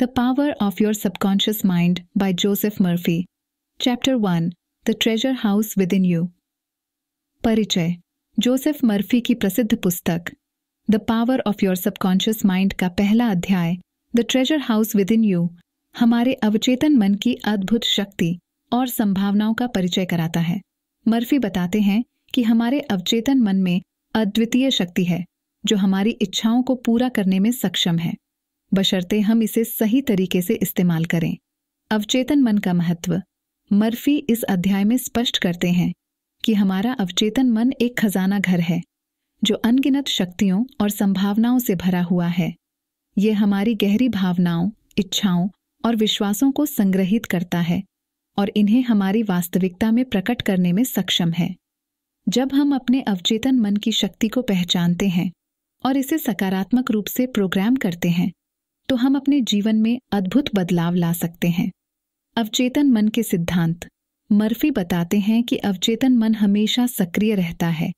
The power of your subconscious mind by Joseph Murphy chapter one the treasure house within you परिचय Joseph Murphy की प्रसिद्ध पुस्तक the power of your subconscious mind का पहला अध्याय the treasure house within you हमारे अवचेतन मन की अद्भुत शक्ति और संभावनाओं का परिचय कराता है मर्फी बताते हैं कि हमारे अवचेतन मन में अद्वितीय शक्ति है जो हमारी इच्छाओं को पूरा करने में सक्षम है बशर्ते हम इसे सही तरीके से इस्तेमाल करें अवचेतन मन का महत्व मर्फी इस अध्याय में स्पष्ट करते हैं कि हमारा अवचेतन मन एक खजाना घर है जो अनगिनत शक्तियों और संभावनाओं से भरा हुआ है ये हमारी गहरी भावनाओं इच्छाओं और विश्वासों को संग्रहित करता है और इन्हें हमारी वास्तविकता में प्रकट करने में सक्षम है जब हम अपने अवचेतन मन की शक्ति को पहचानते हैं और इसे सकारात्मक रूप से प्रोग्राम करते हैं तो हम अपने जीवन में अद्भुत बदलाव ला सकते हैं अवचेतन मन के सिद्धांत मर्फी बताते हैं कि अवचेतन मन हमेशा सक्रिय रहता है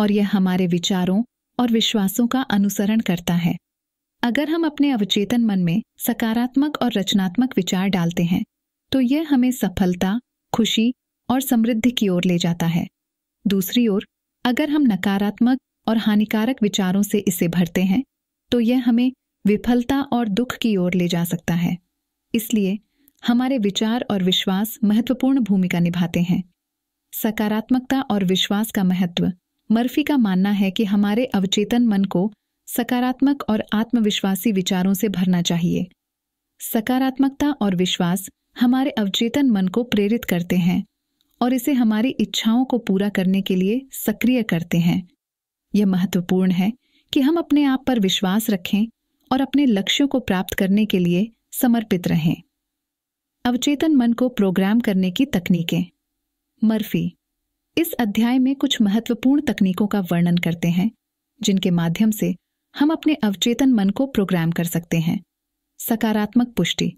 और यह हमारे विचारों और विश्वासों का अनुसरण करता है अगर हम अपने अवचेतन मन में सकारात्मक और रचनात्मक विचार डालते हैं तो यह हमें सफलता खुशी और समृद्धि की ओर ले जाता है दूसरी ओर अगर हम नकारात्मक और हानिकारक विचारों से इसे भरते हैं तो यह हमें विफलता और दुख की ओर ले जा सकता है इसलिए हमारे विचार और विश्वास महत्वपूर्ण भूमिका निभाते हैं सकारात्मकता और विश्वास का महत्व मर्फी का मानना है कि हमारे अवचेतन मन को सकारात्मक और आत्मविश्वासी विचारों से भरना चाहिए सकारात्मकता और विश्वास हमारे अवचेतन मन को प्रेरित करते हैं और इसे हमारी इच्छाओं को पूरा करने के लिए सक्रिय करते हैं यह महत्वपूर्ण है कि हम अपने आप पर विश्वास रखें और अपने लक्ष्यों को प्राप्त करने के लिए समर्पित रहें अवचेतन मन को प्रोग्राम करने की तकनीकें मर्फी इस अध्याय में कुछ महत्वपूर्ण तकनीकों का वर्णन करते हैं जिनके माध्यम से हम अपने अवचेतन मन को प्रोग्राम कर सकते हैं सकारात्मक पुष्टि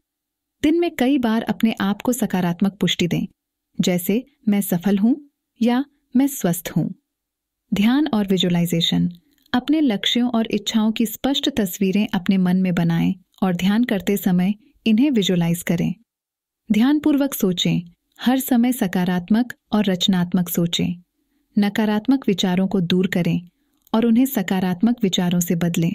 दिन में कई बार अपने आप को सकारात्मक पुष्टि दें जैसे मैं सफल हूं या मैं स्वस्थ हूं ध्यान और विजुअलाइजेशन अपने लक्ष्यों और इच्छाओं की स्पष्ट तस्वीरें अपने मन में बनाएं और ध्यान करते समय इन्हें विजुलाइज करें ध्यानपूर्वक सोचें हर समय सकारात्मक और रचनात्मक सोचें नकारात्मक विचारों को दूर करें और उन्हें सकारात्मक विचारों से बदलें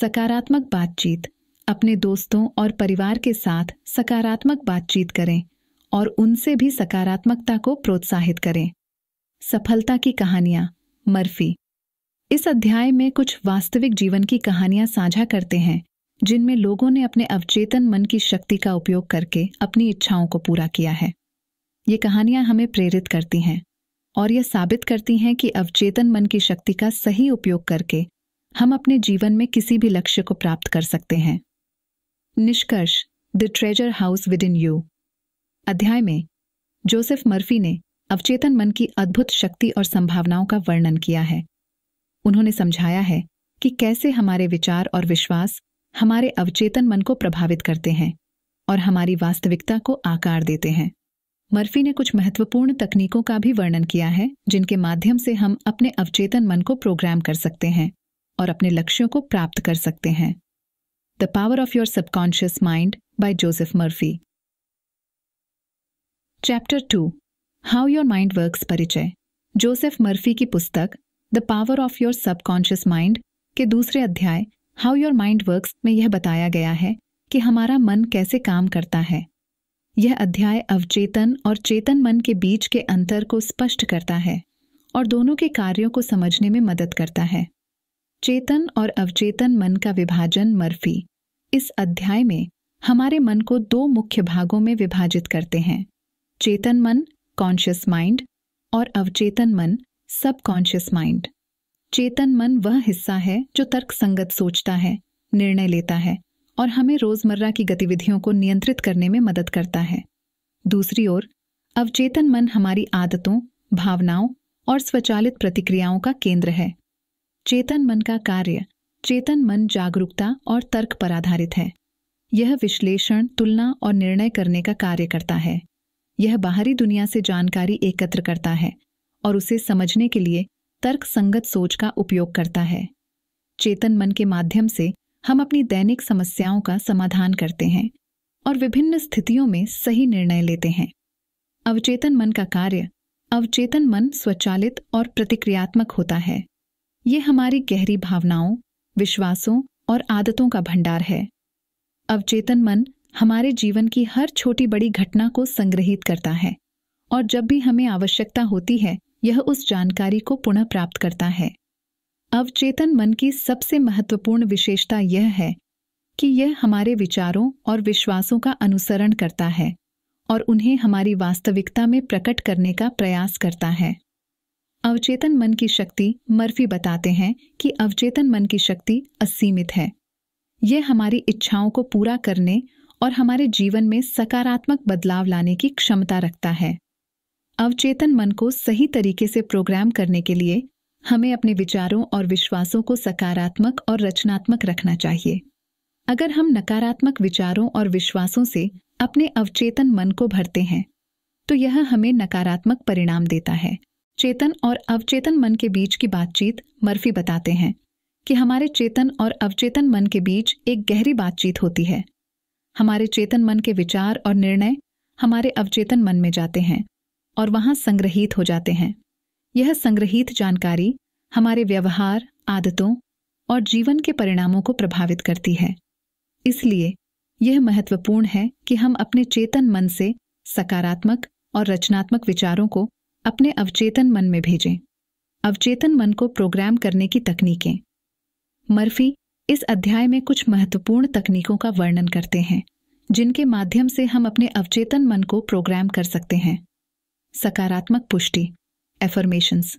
सकारात्मक बातचीत अपने दोस्तों और परिवार के साथ सकारात्मक बातचीत करें और उनसे भी सकारात्मकता को प्रोत्साहित करें सफलता की कहानियां मर्फी इस अध्याय में कुछ वास्तविक जीवन की कहानियां साझा करते हैं जिनमें लोगों ने अपने अवचेतन मन की शक्ति का उपयोग करके अपनी इच्छाओं को पूरा किया है ये कहानियां हमें प्रेरित करती हैं और यह साबित करती हैं कि अवचेतन मन की शक्ति का सही उपयोग करके हम अपने जीवन में किसी भी लक्ष्य को प्राप्त कर सकते हैं निष्कर्ष the treasure house within you अध्याय में जोसेफ मर्फी ने अवचेतन मन की अद्भुत शक्ति और संभावनाओं का वर्णन किया है उन्होंने समझाया है कि कैसे हमारे विचार और विश्वास हमारे अवचेतन मन को प्रभावित करते हैं और हमारी वास्तविकता को आकार देते हैं मर्फी ने कुछ महत्वपूर्ण तकनीकों का भी वर्णन किया है जिनके माध्यम से हम अपने अवचेतन मन को प्रोग्राम कर सकते हैं और अपने लक्ष्यों को प्राप्त कर सकते हैं the power of your subconscious mind by Joseph Murphy chapter two how your mind works परिचय जोसेफ मर्फी की पुस्तक the power of your subconscious mind के दूसरे अध्याय हाउ योर माइंड वर्क में यह बताया गया है कि हमारा मन कैसे काम करता है यह अध्याय अवचेतन और चेतन मन के बीच के अंतर को स्पष्ट करता है और दोनों के कार्यों को समझने में मदद करता है चेतन और अवचेतन मन का विभाजन मर्फी इस अध्याय में हमारे मन को दो मुख्य भागों में विभाजित करते हैं चेतन मन कॉन्शियस माइंड और अवचेतन मन सबकॉन्शियस माइंड चेतन मन वह हिस्सा है जो तर्क संगत सोचता है निर्णय लेता है और हमें रोजमर्रा की गतिविधियों को नियंत्रित करने में मदद करता है दूसरी ओर अवचेतन मन हमारी आदतों भावनाओं और स्वचालित प्रतिक्रियाओं का केंद्र है चेतन मन का कार्य चेतन मन जागरूकता और तर्क पर आधारित है यह विश्लेषण तुलना और निर्णय करने का कार्य करता है यह बाहरी दुनिया से जानकारी एकत्र करता है और उसे समझने के लिए तर्क संगत सोच का उपयोग करता है चेतन मन के माध्यम से हम अपनी दैनिक समस्याओं का समाधान करते हैं और विभिन्न स्थितियों में सही निर्णय लेते हैं अवचेतन मन का कार्य अवचेतन मन स्वचालित और प्रतिक्रियात्मक होता है ये हमारी गहरी भावनाओं विश्वासों और आदतों का भंडार है अवचेतन मन हमारे जीवन की हर छोटी बड़ी घटना को संग्रहित करता है और जब भी हमें आवश्यकता होती है यह उस जानकारी को पुनः प्राप्त करता है अवचेतन मन की सबसे महत्वपूर्ण विशेषता यह है कि यह हमारे विचारों और विश्वासों का अनुसरण करता है और उन्हें हमारी वास्तविकता में प्रकट करने का प्रयास करता है अवचेतन मन की शक्ति मर्फी बताते हैं कि अवचेतन मन की शक्ति असीमित है यह हमारी इच्छाओं को पूरा करने और हमारे जीवन में सकारात्मक बदलाव लाने की क्षमता रखता है अवचेतन मन को सही तरीके से प्रोग्राम करने के लिए हमें अपने विचारों और विश्वासों को सकारात्मक और रचनात्मक रखना चाहिए अगर हम नकारात्मक विचारों और विश्वासों से अपने अवचेतन मन को भरते हैं तो यह हमें नकारात्मक परिणाम देता है चेतन और अवचेतन मन के बीच की बातचीत मर्फी बताते हैं कि हमारे चेतन और अवचेतन मन के बीच एक गहरी बातचीत होती है हमारे चेतन मन के विचार और निर्णय हमारे अवचेतन मन में जाते हैं और वहां संग्रहित हो जाते हैं यह संग्रहित जानकारी हमारे व्यवहार आदतों और जीवन के परिणामों को प्रभावित करती है इसलिए यह महत्वपूर्ण है कि हम अपने चेतन मन से सकारात्मक और रचनात्मक विचारों को अपने अवचेतन मन में भेजें अवचेतन मन को प्रोग्राम करने की तकनीकें मर्फी इस अध्याय में कुछ महत्वपूर्ण तकनीकों का वर्णन करते हैं जिनके माध्यम से हम अपने अवचेतन मन को प्रोग्राम कर सकते हैं सकारात्मक पुष्टि एफर्मेशंस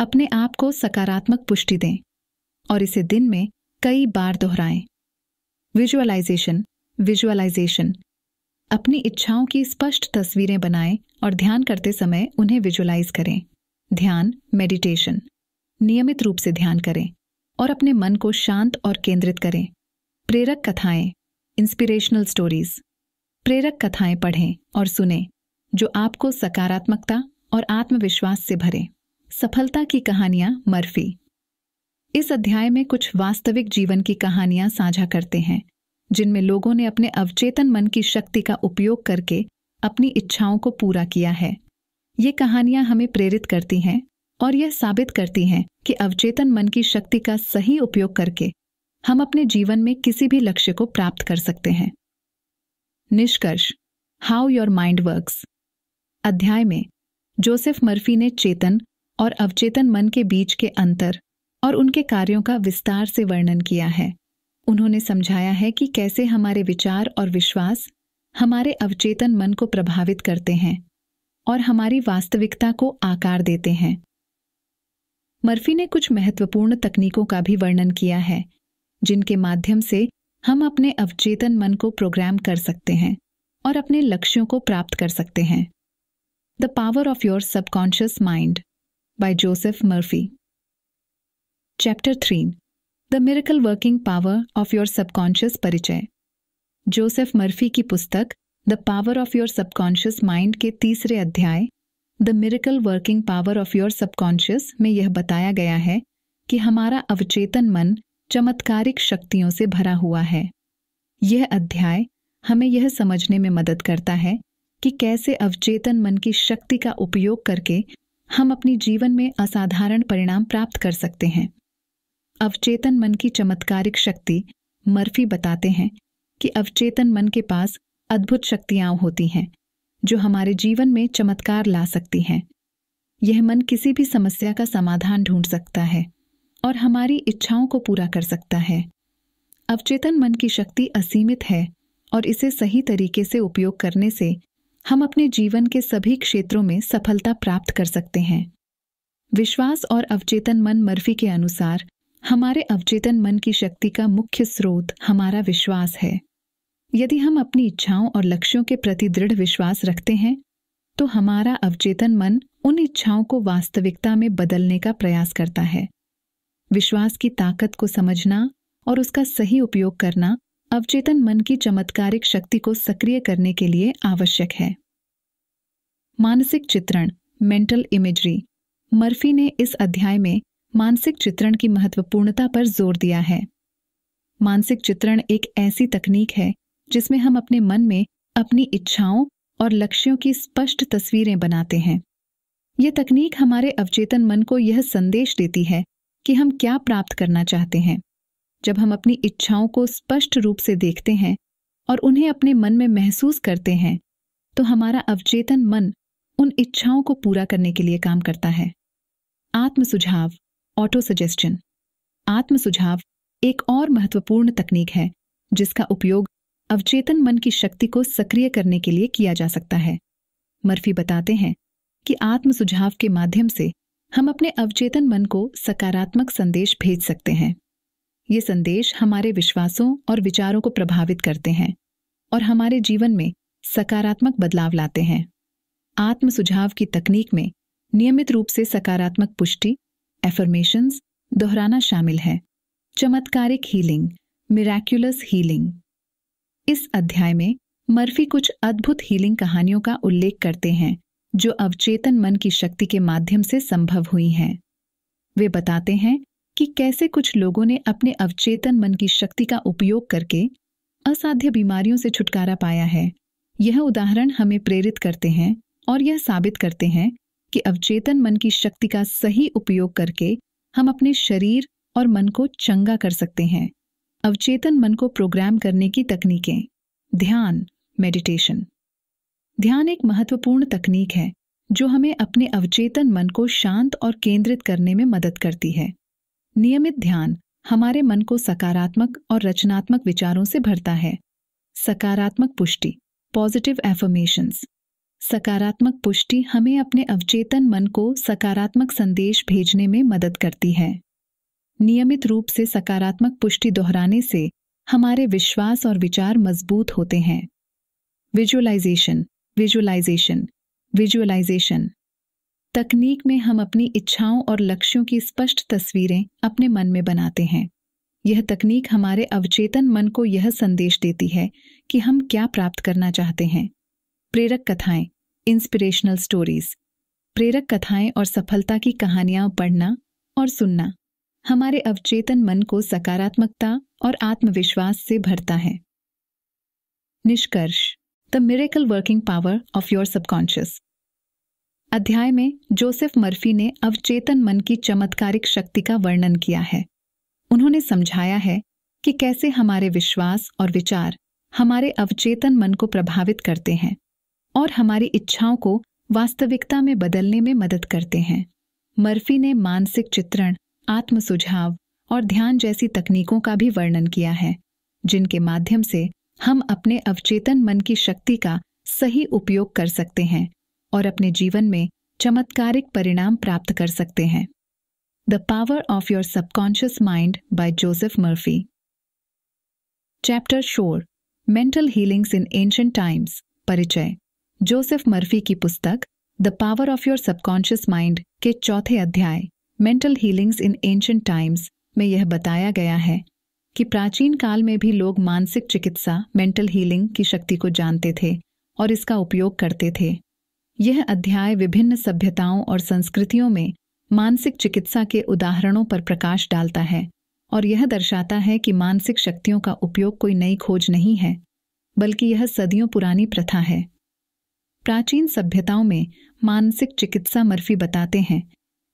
अपने आप को सकारात्मक पुष्टि दें और इसे दिन में कई बार दोहराएं विजुअलाइजेशन विजुअलाइजेशन अपनी इच्छाओं की स्पष्ट तस्वीरें बनाएं और ध्यान करते समय उन्हें विजुअलाइज करें ध्यान मेडिटेशन नियमित रूप से ध्यान करें और अपने मन को शांत और केंद्रित करें प्रेरक कथाएं इंस्पिरेशनल स्टोरीज प्रेरक कथाएं पढ़ें और सुनें जो आपको सकारात्मकता और आत्मविश्वास से भरे सफलता की कहानियां मर्फी इस अध्याय में कुछ वास्तविक जीवन की कहानियां साझा करते हैं जिनमें लोगों ने अपने अवचेतन मन की शक्ति का उपयोग करके अपनी इच्छाओं को पूरा किया है ये कहानियां हमें प्रेरित करती हैं और यह साबित करती हैं कि अवचेतन मन की शक्ति का सही उपयोग करके हम अपने जीवन में किसी भी लक्ष्य को प्राप्त कर सकते हैं निष्कर्ष हाउ योर माइंड वर्क्स अध्याय में जोसेफ मर्फी ने चेतन और अवचेतन मन के बीच के अंतर और उनके कार्यों का विस्तार से वर्णन किया है उन्होंने समझाया है कि कैसे हमारे विचार और विश्वास हमारे अवचेतन मन को प्रभावित करते हैं और हमारी वास्तविकता को आकार देते हैं मर्फी ने कुछ महत्वपूर्ण तकनीकों का भी वर्णन किया है जिनके माध्यम से हम अपने अवचेतन मन को प्रोग्राम कर सकते हैं और अपने लक्ष्यों को प्राप्त कर सकते हैं the power of your Subconscious mind by Joseph Murphy chapter three the Miracle working power of your Subconscious परिचय जोसेफ मर्फी की पुस्तक the power of your subconscious mind के तीसरे अध्याय the miracle working power of your subconscious में यह बताया गया है कि हमारा अवचेतन मन चमत्कारिक शक्तियों से भरा हुआ है यह अध्याय हमें यह समझने में मदद करता है कि कैसे अवचेतन मन की शक्ति का उपयोग करके हम अपने जीवन में असाधारण परिणाम प्राप्त कर सकते हैं अवचेतन मन की चमत्कारिक शक्ति मर्फी बताते हैं कि अवचेतन मन के पास अद्भुत शक्तियां होती हैं जो हमारे जीवन में चमत्कार ला सकती हैं यह मन किसी भी समस्या का समाधान ढूंढ सकता है और हमारी इच्छाओं को पूरा कर सकता है अवचेतन मन की शक्ति असीमित है और इसे सही तरीके से उपयोग करने से हम अपने जीवन के सभी क्षेत्रों में सफलता प्राप्त कर सकते हैं विश्वास और अवचेतन मन मर्फी के अनुसार हमारे अवचेतन मन की शक्ति का मुख्य स्रोत हमारा विश्वास है यदि हम अपनी इच्छाओं और लक्ष्यों के प्रति दृढ़ विश्वास रखते हैं तो हमारा अवचेतन मन उन इच्छाओं को वास्तविकता में बदलने का प्रयास करता है विश्वास की ताकत को समझना और उसका सही उपयोग करना अवचेतन मन की चमत्कारिक शक्ति को सक्रिय करने के लिए आवश्यक है मानसिक चित्रण मेंटल इमेजरी मर्फी ने इस अध्याय में मानसिक चित्रण की महत्वपूर्णता पर जोर दिया है मानसिक चित्रण एक ऐसी तकनीक है जिसमें हम अपने मन में अपनी इच्छाओं और लक्ष्यों की स्पष्ट तस्वीरें बनाते हैं यह तकनीक हमारे अवचेतन मन को यह संदेश देती है कि हम क्या प्राप्त करना चाहते हैं जब हम अपनी इच्छाओं को स्पष्ट रूप से देखते हैं और उन्हें अपने मन में महसूस करते हैं तो हमारा अवचेतन मन उन इच्छाओं को पूरा करने के लिए काम करता है आत्म सुझाव ऑटो सजेस्टन आत्म सुझाव एक और महत्वपूर्ण तकनीक है जिसका उपयोग अवचेतन मन की शक्ति को सक्रिय करने के लिए किया जा सकता है मर्फी बताते हैं कि आत्म सुझाव के माध्यम से हम अपने अवचेतन मन को सकारात्मक संदेश भेज सकते हैं ये संदेश हमारे विश्वासों और विचारों को प्रभावित करते हैं और हमारे जीवन में सकारात्मक बदलाव लाते हैं आत्म सुझाव की तकनीक में नियमित रूप से सकारात्मक पुष्टि एफर्मेशंस दोहराना शामिल है चमत्कारिक हीलिंग मिराक्यूलस हीलिंग इस अध्याय में मर्फी कुछ अद्भुत हीलिंग कहानियों का उल्लेख करते हैं जो अवचेतन मन की शक्ति के माध्यम से संभव हुई हैं वे बताते हैं कि कैसे कुछ लोगों ने अपने अवचेतन मन की शक्ति का उपयोग करके असाध्य बीमारियों से छुटकारा पाया है यह उदाहरण हमें प्रेरित करते हैं और यह साबित करते हैं कि अवचेतन मन की शक्ति का सही उपयोग करके हम अपने शरीर और मन को चंगा कर सकते हैं अवचेतन मन को प्रोग्राम करने की तकनीकें ध्यान मेडिटेशन ध्यान एक महत्वपूर्ण तकनीक है जो हमें अपने अवचेतन मन को शांत और केंद्रित करने में मदद करती है नियमित ध्यान हमारे मन को सकारात्मक और रचनात्मक विचारों से भरता है सकारात्मक पुष्टि पॉजिटिव एफर्मेशंस सकारात्मक पुष्टि हमें अपने अवचेतन मन को सकारात्मक संदेश भेजने में मदद करती है नियमित रूप से सकारात्मक पुष्टि दोहराने से हमारे विश्वास और विचार मजबूत होते हैं विजुअलाइजेशन विजुअलाइजेशन विजुअलाइजेशन तकनीक में हम अपनी इच्छाओं और लक्ष्यों की स्पष्ट तस्वीरें अपने मन में बनाते हैं यह तकनीक हमारे अवचेतन मन को यह संदेश देती है कि हम क्या प्राप्त करना चाहते हैं प्रेरक कथाएं इंस्पिरेशनल स्टोरीज प्रेरक कथाएं और सफलता की कहानियां पढ़ना और सुनना हमारे अवचेतन मन को सकारात्मकता और आत्मविश्वास से भरता है निष्कर्ष the miracle working power of your subconscious अध्याय में जोसेफ मर्फी ने अवचेतन मन की चमत्कारिक शक्ति का वर्णन किया है उन्होंने समझाया है कि कैसे हमारे विश्वास और विचार हमारे अवचेतन मन को प्रभावित करते हैं और हमारी इच्छाओं को वास्तविकता में बदलने में मदद करते हैं मर्फी ने मानसिक चित्रण आत्म सुझाव और ध्यान जैसी तकनीकों का भी वर्णन किया है जिनके माध्यम से हम अपने अवचेतन मन की शक्ति का सही उपयोग कर सकते हैं और अपने जीवन में चमत्कारिक परिणाम प्राप्त कर सकते हैं the power of your subconscious mind by Joseph Murphy chapter four mental healings in ancient times परिचय जोसेफ मर्फी की पुस्तक the power of your subconscious mind के चौथे अध्याय mental healings in ancient times में यह बताया गया है कि प्राचीन काल में भी लोग मानसिक चिकित्सा मेंटल हीलिंग की शक्ति को जानते थे और इसका उपयोग करते थे यह अध्याय विभिन्न सभ्यताओं और संस्कृतियों में मानसिक चिकित्सा के उदाहरणों पर प्रकाश डालता है और यह दर्शाता है कि मानसिक शक्तियों का उपयोग कोई नई खोज नहीं है बल्कि यह सदियों पुरानी प्रथा है प्राचीन सभ्यताओं में मानसिक चिकित्सा मर्फी बताते हैं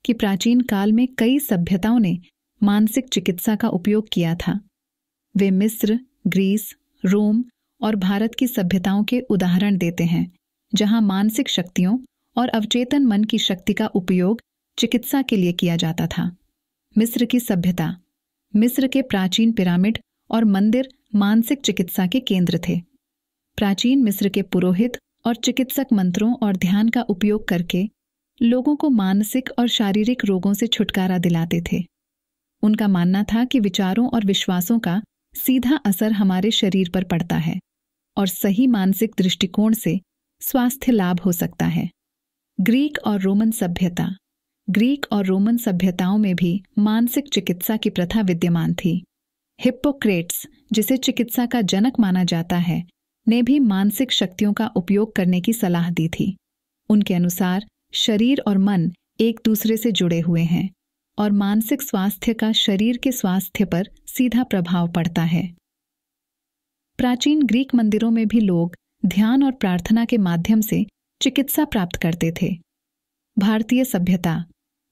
कि प्राचीन काल में कई सभ्यताओं ने मानसिक चिकित्सा का उपयोग किया था वे मिस्र ग्रीस रोम और भारत की सभ्यताओं के उदाहरण देते हैं जहां मानसिक शक्तियों और अवचेतन मन की शक्ति का उपयोग चिकित्सा के लिए किया जाता था मिस्र की सभ्यता मिस्र के प्राचीन पिरामिड और मंदिर मानसिक चिकित्सा के केंद्र थे प्राचीन मिस्र के पुरोहित और चिकित्सक मंत्रों और ध्यान का उपयोग करके लोगों को मानसिक और शारीरिक रोगों से छुटकारा दिलाते थे उनका मानना था कि विचारों और विश्वासों का सीधा असर हमारे शरीर पर पड़ता है और सही मानसिक दृष्टिकोण से स्वास्थ्य लाभ हो सकता है ग्रीक और रोमन सभ्यता ग्रीक और रोमन सभ्यताओं में भी मानसिक चिकित्सा की प्रथा विद्यमान थी हिप्पोक्रेट्स जिसे चिकित्सा का जनक माना जाता है ने भी मानसिक शक्तियों का उपयोग करने की सलाह दी थी उनके अनुसार शरीर और मन एक दूसरे से जुड़े हुए हैं और मानसिक स्वास्थ्य का शरीर के स्वास्थ्य पर सीधा प्रभाव पड़ता है प्राचीन ग्रीक मंदिरों में भी लोग ध्यान और प्रार्थना के माध्यम से चिकित्सा प्राप्त करते थे भारतीय सभ्यता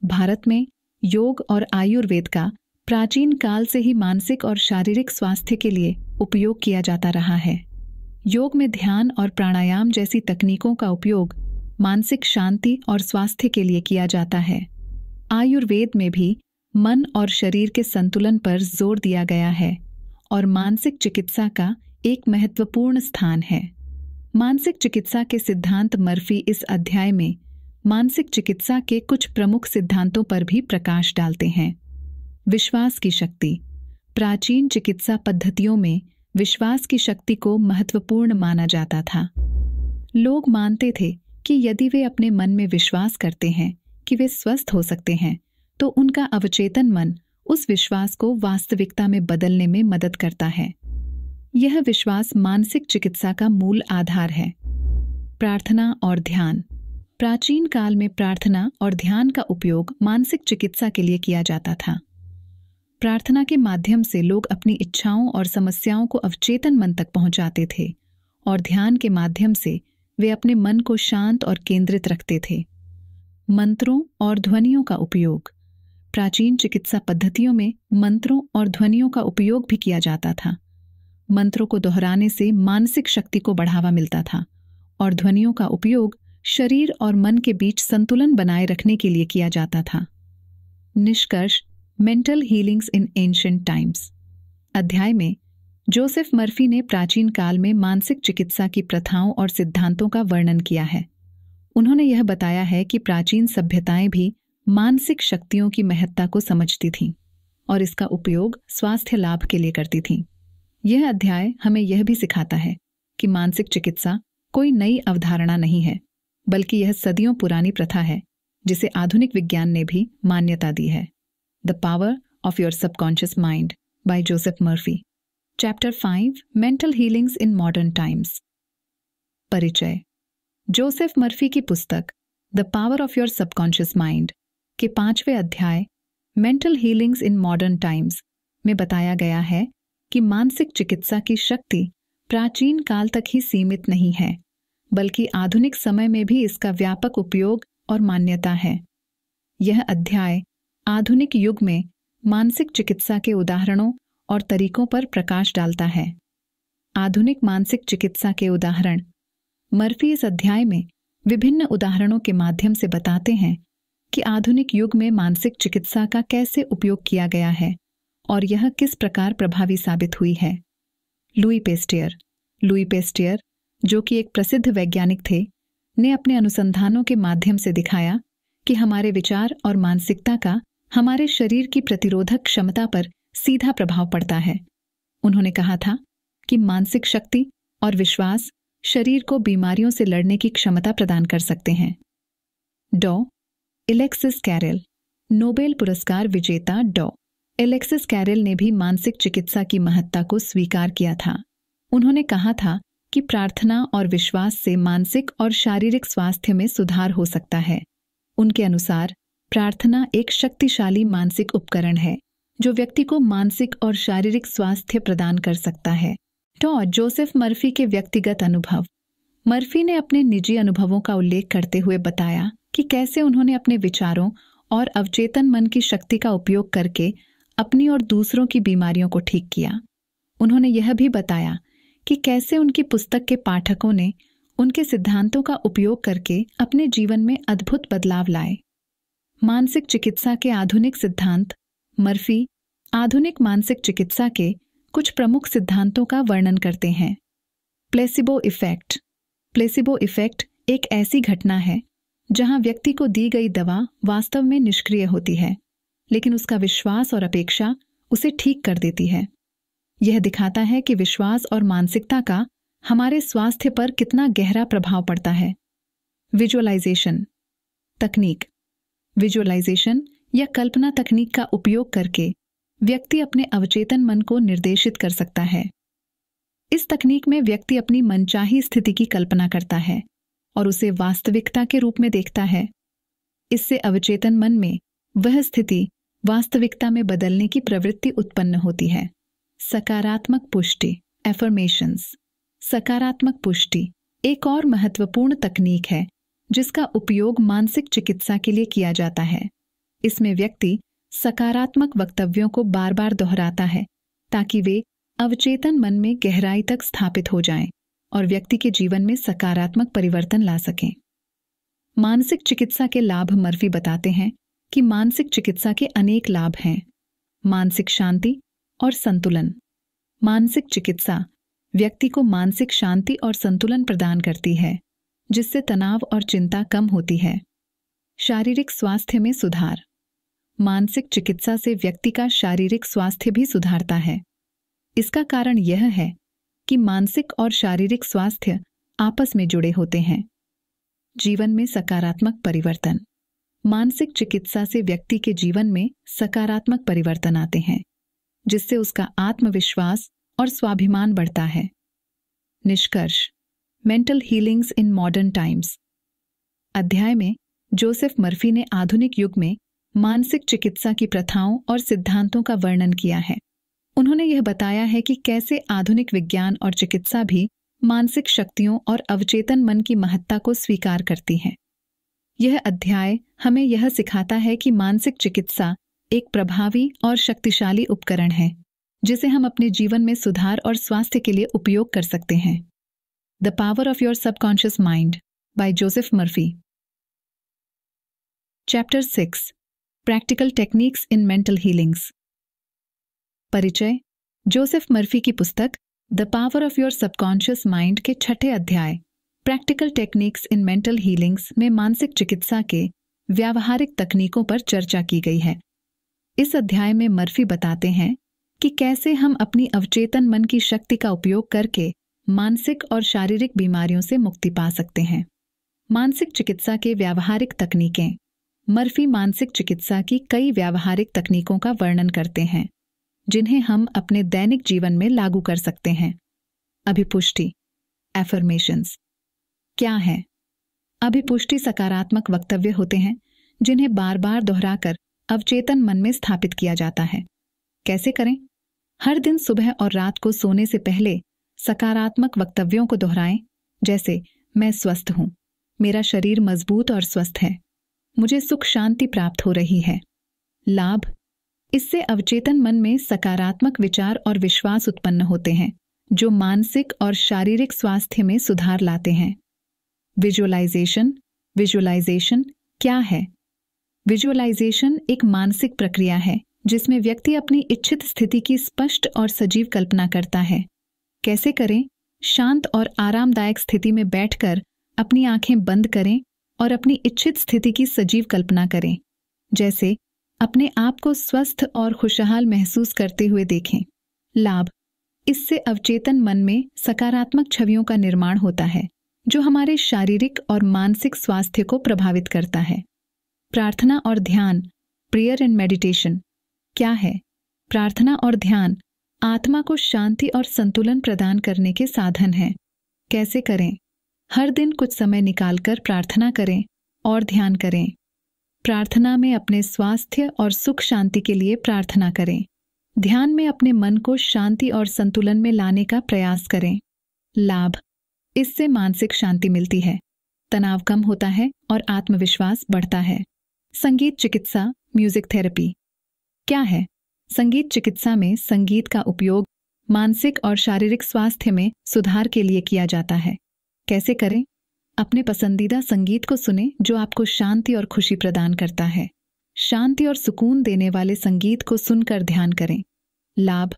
भारत में योग और आयुर्वेद का प्राचीन काल से ही मानसिक और शारीरिक स्वास्थ्य के लिए उपयोग किया जाता रहा है योग में ध्यान और प्राणायाम जैसी तकनीकों का उपयोग मानसिक शांति और स्वास्थ्य के लिए किया जाता है आयुर्वेद में भी मन और शरीर के संतुलन पर जोर दिया गया है और मानसिक चिकित्सा का एक महत्वपूर्ण स्थान है मानसिक चिकित्सा के सिद्धांत मर्फी इस अध्याय में मानसिक चिकित्सा के कुछ प्रमुख सिद्धांतों पर भी प्रकाश डालते हैं विश्वास की शक्ति प्राचीन चिकित्सा पद्धतियों में विश्वास की शक्ति को महत्वपूर्ण माना जाता था लोग मानते थे कि यदि वे अपने मन में विश्वास करते हैं कि वे स्वस्थ हो सकते हैं तो उनका अवचेतन मन उस विश्वास को वास्तविकता में बदलने में मदद करता है यह विश्वास मानसिक चिकित्सा का मूल आधार है प्रार्थना और ध्यान प्राचीन काल में प्रार्थना और ध्यान का उपयोग मानसिक चिकित्सा के लिए किया जाता था प्रार्थना के माध्यम से लोग अपनी इच्छाओं और समस्याओं को अवचेतन मन तक पहुंचाते थे और ध्यान के माध्यम से वे अपने मन को शांत और केंद्रित रखते थे मंत्रों और ध्वनियों का उपयोग प्राचीन चिकित्सा पद्धतियों में मंत्रों और ध्वनियों का उपयोग भी किया जाता था मंत्रों को दोहराने से मानसिक शक्ति को बढ़ावा मिलता था और ध्वनियों का उपयोग शरीर और मन के बीच संतुलन बनाए रखने के लिए किया जाता था निष्कर्ष mental healings in ancient times अध्याय में जोसेफ मर्फी ने प्राचीन काल में मानसिक चिकित्सा की प्रथाओं और सिद्धांतों का वर्णन किया है उन्होंने यह बताया है कि प्राचीन सभ्यताएं भी मानसिक शक्तियों की महत्ता को समझती थीं और इसका उपयोग स्वास्थ्य लाभ के लिए करती थीं यह अध्याय हमें यह भी सिखाता है कि मानसिक चिकित्सा कोई नई अवधारणा नहीं है बल्कि यह सदियों पुरानी प्रथा है जिसे आधुनिक विज्ञान ने भी मान्यता दी है the power of your subconscious mind by Joseph Murphy chapter five mental healings in modern times परिचय जोसेफ मर्फी की पुस्तक the power of your subconscious mind के पांचवें अध्याय mental healings in modern times में बताया गया है कि मानसिक चिकित्सा की शक्ति प्राचीन काल तक ही सीमित नहीं है बल्कि आधुनिक समय में भी इसका व्यापक उपयोग और मान्यता है यह अध्याय आधुनिक युग में मानसिक चिकित्सा के उदाहरणों और तरीकों पर प्रकाश डालता है आधुनिक मानसिक चिकित्सा के उदाहरण मर्फी इस अध्याय में विभिन्न उदाहरणों के माध्यम से बताते हैं कि आधुनिक युग में मानसिक चिकित्सा का कैसे उपयोग किया गया है और यह किस प्रकार प्रभावी साबित हुई है लुई पेस्टियर लुई पेस्टियर जो कि एक प्रसिद्ध वैज्ञानिक थे ने अपने अनुसंधानों के माध्यम से दिखाया कि हमारे विचार और मानसिकता का हमारे शरीर की प्रतिरोधक क्षमता पर सीधा प्रभाव पड़ता है उन्होंने कहा था कि मानसिक शक्ति और विश्वास शरीर को बीमारियों से लड़ने की क्षमता प्रदान कर सकते हैं डॉ इलेक्सिस कैरल नोबेल पुरस्कार विजेता डॉ एलेक्सिस कैरल ने भी मानसिक चिकित्सा की महत्ता को स्वीकार किया था उन्होंने कहा था कि प्रार्थना और विश्वास से मानसिक और शारीरिक स्वास्थ्य में सुधार हो सकता है उनके अनुसार प्रार्थना एक शक्तिशाली मानसिक उपकरण है जो व्यक्ति को मानसिक और शारीरिक स्वास्थ्य प्रदान कर सकता है टॉ जोसेफ मर्फी के व्यक्तिगत अनुभव मर्फी ने अपने निजी अनुभवों का उल्लेख करते हुए बताया कि कैसे उन्होंने अपने विचारों और अवचेतन मन की शक्ति का उपयोग करके अपनी और दूसरों की बीमारियों को ठीक किया उन्होंने यह भी बताया कि कैसे उनकी पुस्तक के पाठकों ने उनके सिद्धांतों का उपयोग करके अपने जीवन में अद्भुत बदलाव लाए मानसिक चिकित्सा के आधुनिक सिद्धांत मर्फी आधुनिक मानसिक चिकित्सा के कुछ प्रमुख सिद्धांतों का वर्णन करते हैं प्लेसिबो इफेक्ट प्लेसिबो इफेक्ट एक ऐसी घटना है जहां व्यक्ति को दी गई दवा वास्तव में निष्क्रिय होती है लेकिन उसका विश्वास और अपेक्षा उसे ठीक कर देती है यह दिखाता है कि विश्वास और मानसिकता का हमारे स्वास्थ्य पर कितना गहरा प्रभाव पड़ता है विजुअलाइजेशन तकनीक विजुअलाइजेशन या कल्पना तकनीक का उपयोग करके व्यक्ति अपने अवचेतन मन को निर्देशित कर सकता है इस तकनीक में व्यक्ति अपनी मनचाही स्थिति की कल्पना करता है और उसे वास्तविकता के रूप में देखता है इससे अवचेतन मन में वह स्थिति वास्तविकता में बदलने की प्रवृत्ति उत्पन्न होती है सकारात्मक पुष्टि एफर्मेशंस सकारात्मक पुष्टि एक और महत्वपूर्ण तकनीक है जिसका उपयोग मानसिक चिकित्सा के लिए किया जाता है इसमें व्यक्ति सकारात्मक वक्तव्यों को बार बार दोहराता है ताकि वे अवचेतन मन में गहराई तक स्थापित हो जाएं और व्यक्ति के जीवन में सकारात्मक परिवर्तन ला सकें मानसिक चिकित्सा के लाभ मर्फी बताते हैं कि मानसिक चिकित्सा के अनेक लाभ हैं मानसिक शांति और संतुलन मानसिक चिकित्सा व्यक्ति को मानसिक शांति और संतुलन प्रदान करती है जिससे तनाव और चिंता कम होती है शारीरिक स्वास्थ्य में सुधार मानसिक चिकित्सा से व्यक्ति का शारीरिक स्वास्थ्य भी सुधारता है इसका कारण यह है कि मानसिक और शारीरिक स्वास्थ्य आपस में जुड़े होते हैं जीवन में सकारात्मक परिवर्तन मानसिक चिकित्सा से व्यक्ति के जीवन में सकारात्मक परिवर्तन आते हैं जिससे उसका आत्मविश्वास और स्वाभिमान बढ़ता है निष्कर्ष mental healings in modern times अध्याय में जोसेफ मर्फी ने आधुनिक युग में मानसिक चिकित्सा की प्रथाओं और सिद्धांतों का वर्णन किया है उन्होंने यह बताया है कि कैसे आधुनिक विज्ञान और चिकित्सा भी मानसिक शक्तियों और अवचेतन मन की महत्ता को स्वीकार करती है यह अध्याय हमें यह सिखाता है कि मानसिक चिकित्सा एक प्रभावी और शक्तिशाली उपकरण है जिसे हम अपने जीवन में सुधार और स्वास्थ्य के लिए उपयोग कर सकते हैं the power of your subconscious mind by Joseph Murphy chapter six practical techniques in mental healings परिचय जोसेफ मर्फी की पुस्तक the power of your subconscious mind के छठे अध्याय practical techniques in mental healings में मानसिक चिकित्सा के व्यावहारिक तकनीकों पर चर्चा की गई है इस अध्याय में मर्फी बताते हैं कि कैसे हम अपनी अवचेतन मन की शक्ति का उपयोग करके मानसिक और शारीरिक बीमारियों से मुक्ति पा सकते हैं मानसिक चिकित्सा के व्यावहारिक तकनीकें मर्फी मानसिक चिकित्सा की कई व्यावहारिक तकनीकों का वर्णन करते हैं जिन्हें हम अपने दैनिक जीवन में लागू कर सकते हैं अभिपुष्टि एफर्मेशंस क्या है अभिपुष्टि सकारात्मक वक्तव्य होते हैं जिन्हें बार बार दोहराकर अवचेतन मन में स्थापित किया जाता है कैसे करें हर दिन सुबह और रात को सोने से पहले सकारात्मक वक्तव्यों को दोहराएं जैसे मैं स्वस्थ हूं मेरा शरीर मजबूत और स्वस्थ है मुझे सुख शांति प्राप्त हो रही है लाभ इससे अवचेतन मन में सकारात्मक विचार और विश्वास उत्पन्न होते हैं जो मानसिक और शारीरिक स्वास्थ्य में सुधार लाते हैं विजुअलाइजेशन विजुअलाइजेशन क्या है विजुअलाइजेशन एक मानसिक प्रक्रिया है जिसमें व्यक्ति अपनी इच्छित स्थिति की स्पष्ट और सजीव कल्पना करता है कैसे करें शांत और आरामदायक स्थिति में बैठकर अपनी आंखें बंद करें और अपनी इच्छित स्थिति की सजीव कल्पना करें जैसे अपने आप को स्वस्थ और खुशहाल महसूस करते हुए देखें लाभ इससे अवचेतन मन में सकारात्मक छवियों का निर्माण होता है जो हमारे शारीरिक और मानसिक स्वास्थ्य को प्रभावित करता है प्रार्थना और ध्यान प्रेयर एंड मेडिटेशन क्या है प्रार्थना और ध्यान आत्मा को शांति और संतुलन प्रदान करने के साधन हैं कैसे करें हर दिन कुछ समय निकालकर प्रार्थना करें और ध्यान करें प्रार्थना में अपने स्वास्थ्य और सुख शांति के लिए प्रार्थना करें ध्यान में अपने मन को शांति और संतुलन में लाने का प्रयास करें लाभ इससे मानसिक शांति मिलती है तनाव कम होता है और आत्मविश्वास बढ़ता है संगीत चिकित्सा म्यूजिक थेरेपी क्या है संगीत चिकित्सा में संगीत का उपयोग मानसिक और शारीरिक स्वास्थ्य में सुधार के लिए किया जाता है कैसे करें अपने पसंदीदा संगीत को सुने जो आपको शांति और खुशी प्रदान करता है शांति और सुकून देने वाले संगीत को सुनकर ध्यान करें लाभ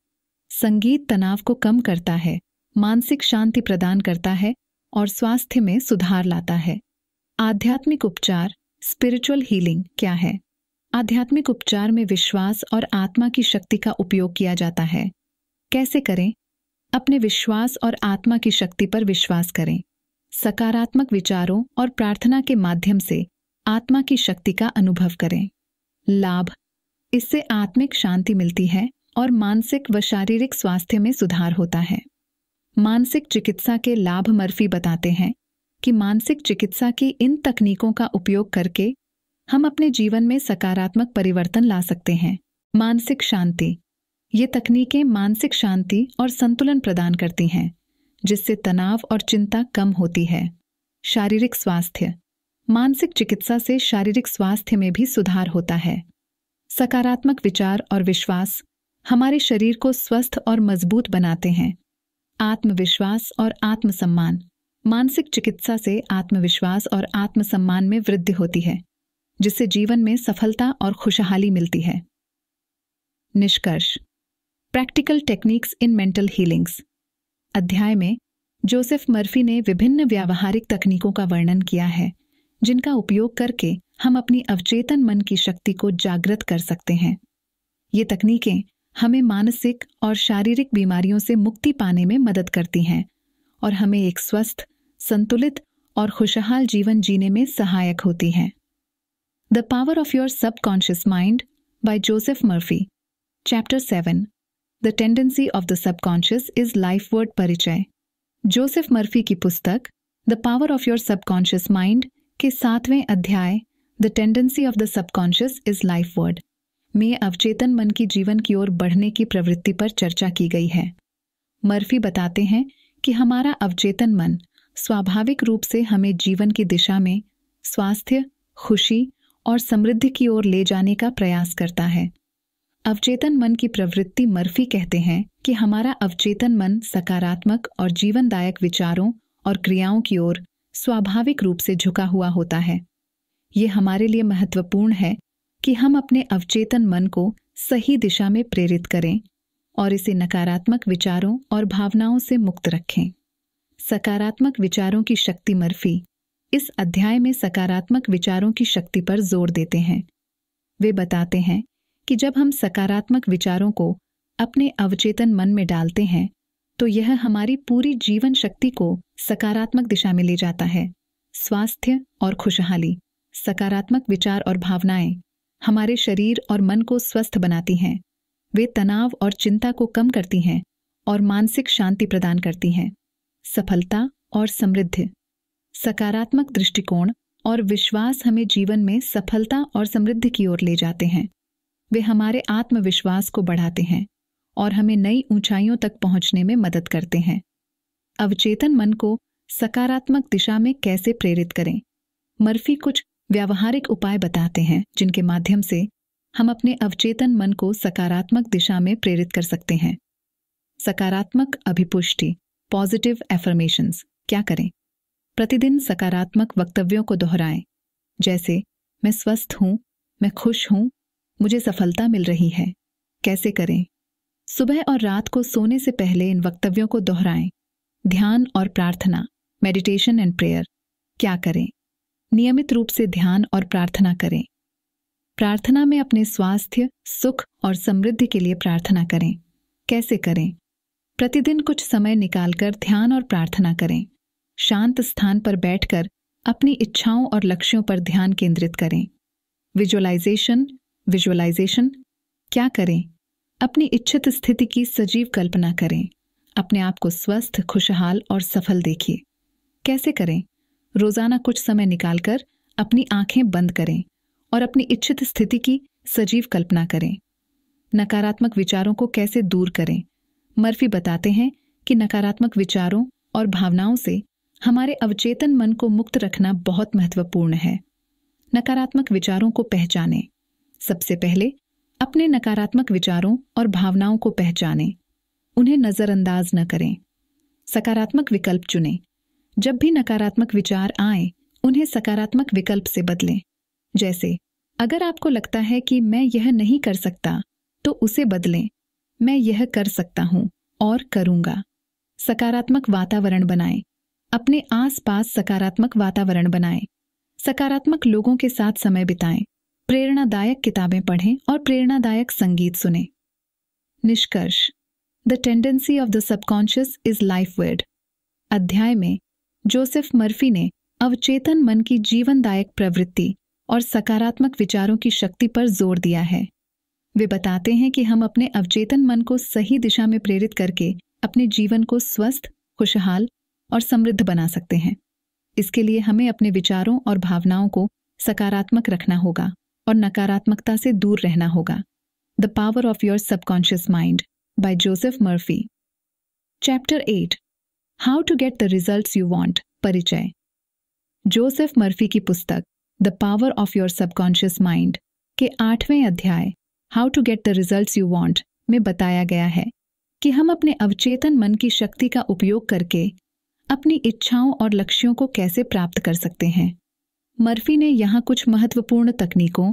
संगीत तनाव को कम करता है मानसिक शांति प्रदान करता है और स्वास्थ्य में सुधार लाता है आध्यात्मिक उपचार स्पिरिचुअल हीलिंग क्या है आध्यात्मिक उपचार में विश्वास और आत्मा की शक्ति का उपयोग किया जाता है कैसे करें अपने विश्वास और आत्मा की शक्ति पर विश्वास करें सकारात्मक विचारों और प्रार्थना के माध्यम से आत्मा की शक्ति का अनुभव करें लाभ इससे आत्मिक शांति मिलती है और मानसिक व शारीरिक स्वास्थ्य में सुधार होता है मानसिक चिकित्सा के लाभ मर्फी बताते हैं कि मानसिक चिकित्सा की इन तकनीकों का उपयोग करके हम अपने जीवन में सकारात्मक परिवर्तन ला सकते हैं मानसिक शांति ये तकनीकें मानसिक शांति और संतुलन प्रदान करती हैं जिससे तनाव और चिंता कम होती है शारीरिक स्वास्थ्य मानसिक चिकित्सा से शारीरिक स्वास्थ्य में भी सुधार होता है सकारात्मक विचार और विश्वास हमारे शरीर को स्वस्थ और मजबूत बनाते हैं आत्मविश्वास और आत्मसम्मान मानसिक चिकित्सा से आत्मविश्वास और आत्मसम्मान में वृद्धि होती है जिससे जीवन में सफलता और खुशहाली मिलती है निष्कर्ष practical techniques in mental healings अध्याय में जोसेफ मर्फी ने विभिन्न व्यावहारिक तकनीकों का वर्णन किया है जिनका उपयोग करके हम अपनी अवचेतन मन की शक्ति को जागृत कर सकते हैं ये तकनीकें हमें मानसिक और शारीरिक बीमारियों से मुक्ति पाने में मदद करती हैं और हमें एक स्वस्थ संतुलित और खुशहाल जीवन जीने में सहायक होती हैं the power of your subconscious mind by Joseph Murphy chapter seven the tendency of the subconscious is lifeward परिचय जोसेफ मर्फी की पुस्तक the power of your subconscious mind के सातवें अध्याय the tendency of the subconscious is lifeward में अवचेतन मन की जीवन की ओर बढ़ने की प्रवृत्ति पर चर्चा की गई है मर्फी बताते हैं कि हमारा अवचेतन मन स्वाभाविक रूप से हमें जीवन की दिशा में स्वास्थ्य खुशी और समृद्धि की ओर ले जाने का प्रयास करता है अवचेतन मन की प्रवृत्ति मर्फी कहते हैं कि हमारा अवचेतन मन सकारात्मक और जीवनदायक विचारों और क्रियाओं की ओर स्वाभाविक रूप से झुका हुआ होता है ये हमारे लिए महत्वपूर्ण है कि हम अपने अवचेतन मन को सही दिशा में प्रेरित करें और इसे नकारात्मक विचारों और भावनाओं से मुक्त रखें सकारात्मक विचारों की शक्ति मर्फी इस अध्याय में सकारात्मक विचारों की शक्ति पर जोर देते हैं वे बताते हैं कि जब हम सकारात्मक विचारों को अपने अवचेतन मन में डालते हैं तो यह हमारी पूरी जीवन शक्ति को सकारात्मक दिशा में ले जाता है स्वास्थ्य और खुशहाली सकारात्मक विचार और भावनाएं हमारे शरीर और मन को स्वस्थ बनाती हैं वे तनाव और चिंता को कम करती हैं और मानसिक शांति प्रदान करती हैं सफलता और समृद्धि सकारात्मक दृष्टिकोण और विश्वास हमें जीवन में सफलता और समृद्धि की ओर ले जाते हैं वे हमारे आत्मविश्वास को बढ़ाते हैं और हमें नई ऊंचाइयों तक पहुंचने में मदद करते हैं अवचेतन मन को सकारात्मक दिशा में कैसे प्रेरित करें मर्फी कुछ व्यावहारिक उपाय बताते हैं जिनके माध्यम से हम अपने अवचेतन मन को सकारात्मक दिशा में प्रेरित कर सकते हैं सकारात्मक अभिपुष्टि पॉजिटिव एफर्मेशंस क्या करें प्रतिदिन सकारात्मक वक्तव्यों को दोहराएं जैसे मैं स्वस्थ हूँ मैं खुश हूं मुझे सफलता मिल रही है कैसे करें सुबह और रात को सोने से पहले इन वक्तव्यों को दोहराएं ध्यान और प्रार्थना मेडिटेशन एंड प्रेयर क्या करें नियमित रूप से ध्यान और प्रार्थना करें प्रार्थना में अपने स्वास्थ्य सुख और समृद्धि के लिए प्रार्थना करें कैसे करें प्रतिदिन कुछ समय निकालकर ध्यान और प्रार्थना करें शांत स्थान पर बैठकर अपनी इच्छाओं और लक्ष्यों पर ध्यान केंद्रित करें विजुअलाइजेशन विजुअलाइजेशन क्या करें अपनी इच्छित स्थिति की सजीव कल्पना करें अपने आप को स्वस्थ खुशहाल और सफल देखिए कैसे करें रोजाना कुछ समय निकालकर अपनी आंखें बंद करें और अपनी इच्छित स्थिति की सजीव कल्पना करें नकारात्मक विचारों को कैसे दूर करें मर्फी बताते हैं कि नकारात्मक विचारों और भावनाओं से हमारे अवचेतन मन को मुक्त रखना बहुत महत्वपूर्ण है नकारात्मक विचारों को पहचाने सबसे पहले अपने नकारात्मक विचारों और भावनाओं को पहचाने उन्हें नजरअंदाज न करें सकारात्मक विकल्प चुनें जब भी नकारात्मक विचार आए उन्हें सकारात्मक विकल्प से बदलें जैसे अगर आपको लगता है कि मैं यह नहीं कर सकता तो उसे बदलें मैं यह कर सकता हूँ और करूँगा सकारात्मक वातावरण बनाएं अपने आसपास सकारात्मक वातावरण बनाएं सकारात्मक लोगों के साथ समय बिताएं प्रेरणादायक किताबें पढ़ें और प्रेरणादायक संगीत सुने निष्कर्ष the tendency of the subconscious is lifeward अध्याय में जोसेफ मर्फी ने अवचेतन मन की जीवनदायक प्रवृत्ति और सकारात्मक विचारों की शक्ति पर जोर दिया है वे बताते हैं कि हम अपने अवचेतन मन को सही दिशा में प्रेरित करके अपने जीवन को स्वस्थ खुशहाल और समृद्ध बना सकते हैं इसके लिए हमें अपने विचारों और भावनाओं को सकारात्मक रखना होगा और नकारात्मकता से दूर रहना होगा the power of your subconscious mind by Joseph Murphy chapter eight how to get the result you want परिचय जोसेफ मर्फी की पुस्तक the power of your subconscious mind के आठवें अध्याय how to get the result you want में बताया गया है कि हम अपने अवचेतन मन की शक्ति का उपयोग करके अपनी इच्छाओं और लक्ष्यों को कैसे प्राप्त कर सकते हैं मर्फी ने यहाँ कुछ महत्वपूर्ण तकनीकों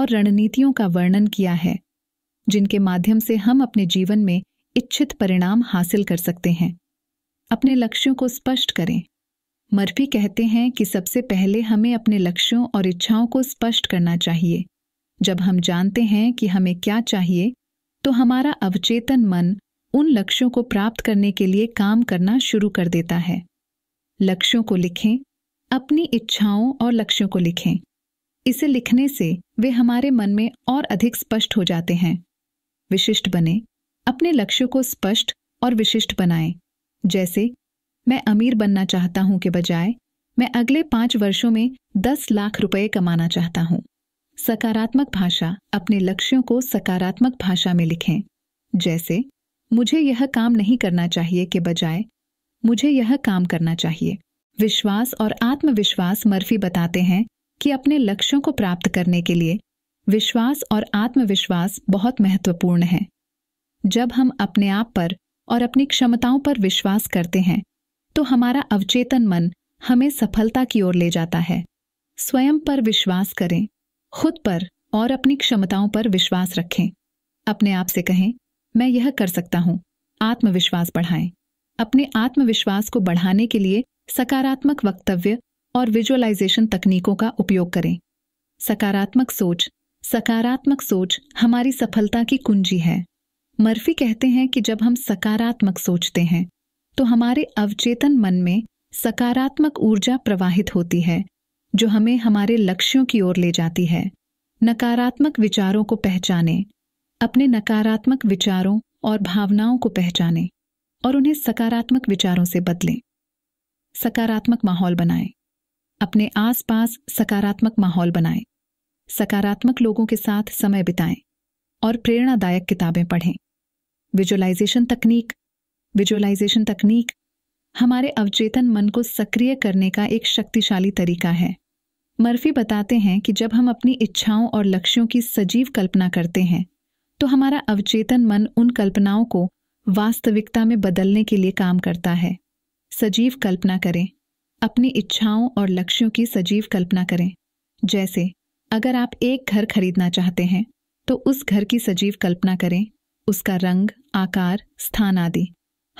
और रणनीतियों का वर्णन किया है जिनके माध्यम से हम अपने जीवन में इच्छित परिणाम हासिल कर सकते हैं अपने लक्ष्यों को स्पष्ट करें मर्फी कहते हैं कि सबसे पहले हमें अपने लक्ष्यों और इच्छाओं को स्पष्ट करना चाहिए जब हम जानते हैं कि हमें क्या चाहिए तो हमारा अवचेतन मन उन लक्ष्यों को प्राप्त करने के लिए काम करना शुरू कर देता है लक्ष्यों को लिखें अपनी इच्छाओं और लक्ष्यों को लिखें इसे लिखने से वे हमारे मन में और अधिक स्पष्ट हो जाते हैं विशिष्ट बने अपने लक्ष्यों को स्पष्ट और विशिष्ट बनाएं जैसे मैं अमीर बनना चाहता हूं के बजाय मैं अगले पांच वर्षों में दस लाख रुपए कमाना चाहता हूं सकारात्मक भाषा अपने लक्ष्यों को सकारात्मक भाषा में लिखें जैसे मुझे यह काम नहीं करना चाहिए के बजाय मुझे यह काम करना चाहिए विश्वास और आत्मविश्वास मर्फी बताते हैं कि अपने लक्ष्यों को प्राप्त करने के लिए विश्वास और आत्मविश्वास बहुत महत्वपूर्ण है जब हम अपने आप पर और अपनी क्षमताओं पर विश्वास करते हैं तो हमारा अवचेतन मन हमें सफलता की ओर ले जाता है स्वयं पर विश्वास करें खुद पर और अपनी क्षमताओं पर विश्वास रखें अपने आप से कहें मैं यह कर सकता हूं आत्मविश्वास बढ़ाएं अपने आत्मविश्वास को बढ़ाने के लिए सकारात्मक वक्तव्य और विजुअलाइजेशन तकनीकों का उपयोग करें सकारात्मक सोच सकारात्मक सोच हमारी सफलता की कुंजी है मर्फी कहते हैं कि जब हम सकारात्मक सोचते हैं तो हमारे अवचेतन मन में सकारात्मक ऊर्जा प्रवाहित होती है जो हमें हमारे लक्ष्यों की ओर ले जाती है नकारात्मक विचारों को पहचाने अपने नकारात्मक विचारों और भावनाओं को पहचाने और उन्हें सकारात्मक विचारों से बदलें सकारात्मक माहौल बनाए अपने आसपास सकारात्मक माहौल बनाएं सकारात्मक लोगों के साथ समय बिताएं और प्रेरणादायक किताबें पढ़ें विजुअलाइजेशन तकनीक विजुअलाइजेशन तकनीक हमारे अवचेतन मन को सक्रिय करने का एक शक्तिशाली तरीका है मर्फी बताते हैं कि जब हम अपनी इच्छाओं और लक्ष्यों की सजीव कल्पना करते हैं तो हमारा अवचेतन मन उन कल्पनाओं को वास्तविकता में बदलने के लिए काम करता है सजीव कल्पना करें अपनी इच्छाओं और लक्ष्यों की सजीव कल्पना करें जैसे अगर आप एक घर खरीदना चाहते हैं तो उस घर की सजीव कल्पना करें उसका रंग आकार स्थान आदि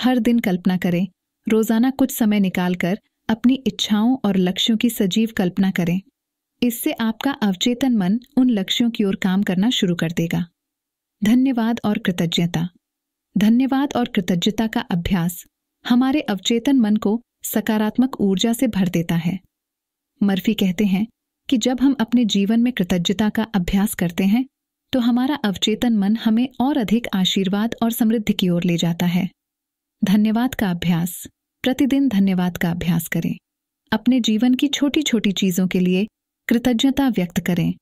हर दिन कल्पना करें रोजाना कुछ समय निकालकर अपनी इच्छाओं और लक्ष्यों की सजीव कल्पना करें इससे आपका अवचेतन मन उन लक्ष्यों की ओर काम करना शुरू कर देगा धन्यवाद और कृतज्ञता धन्यवाद और कृतज्ञता का अभ्यास हमारे अवचेतन मन को सकारात्मक ऊर्जा से भर देता है मर्फी कहते हैं कि जब हम अपने जीवन में कृतज्ञता का अभ्यास करते हैं तो हमारा अवचेतन मन हमें और अधिक आशीर्वाद और समृद्धि की ओर ले जाता है धन्यवाद का अभ्यास प्रतिदिन धन्यवाद का अभ्यास करें अपने जीवन की छोटी छोटी चीजों के लिए कृतज्ञता व्यक्त करें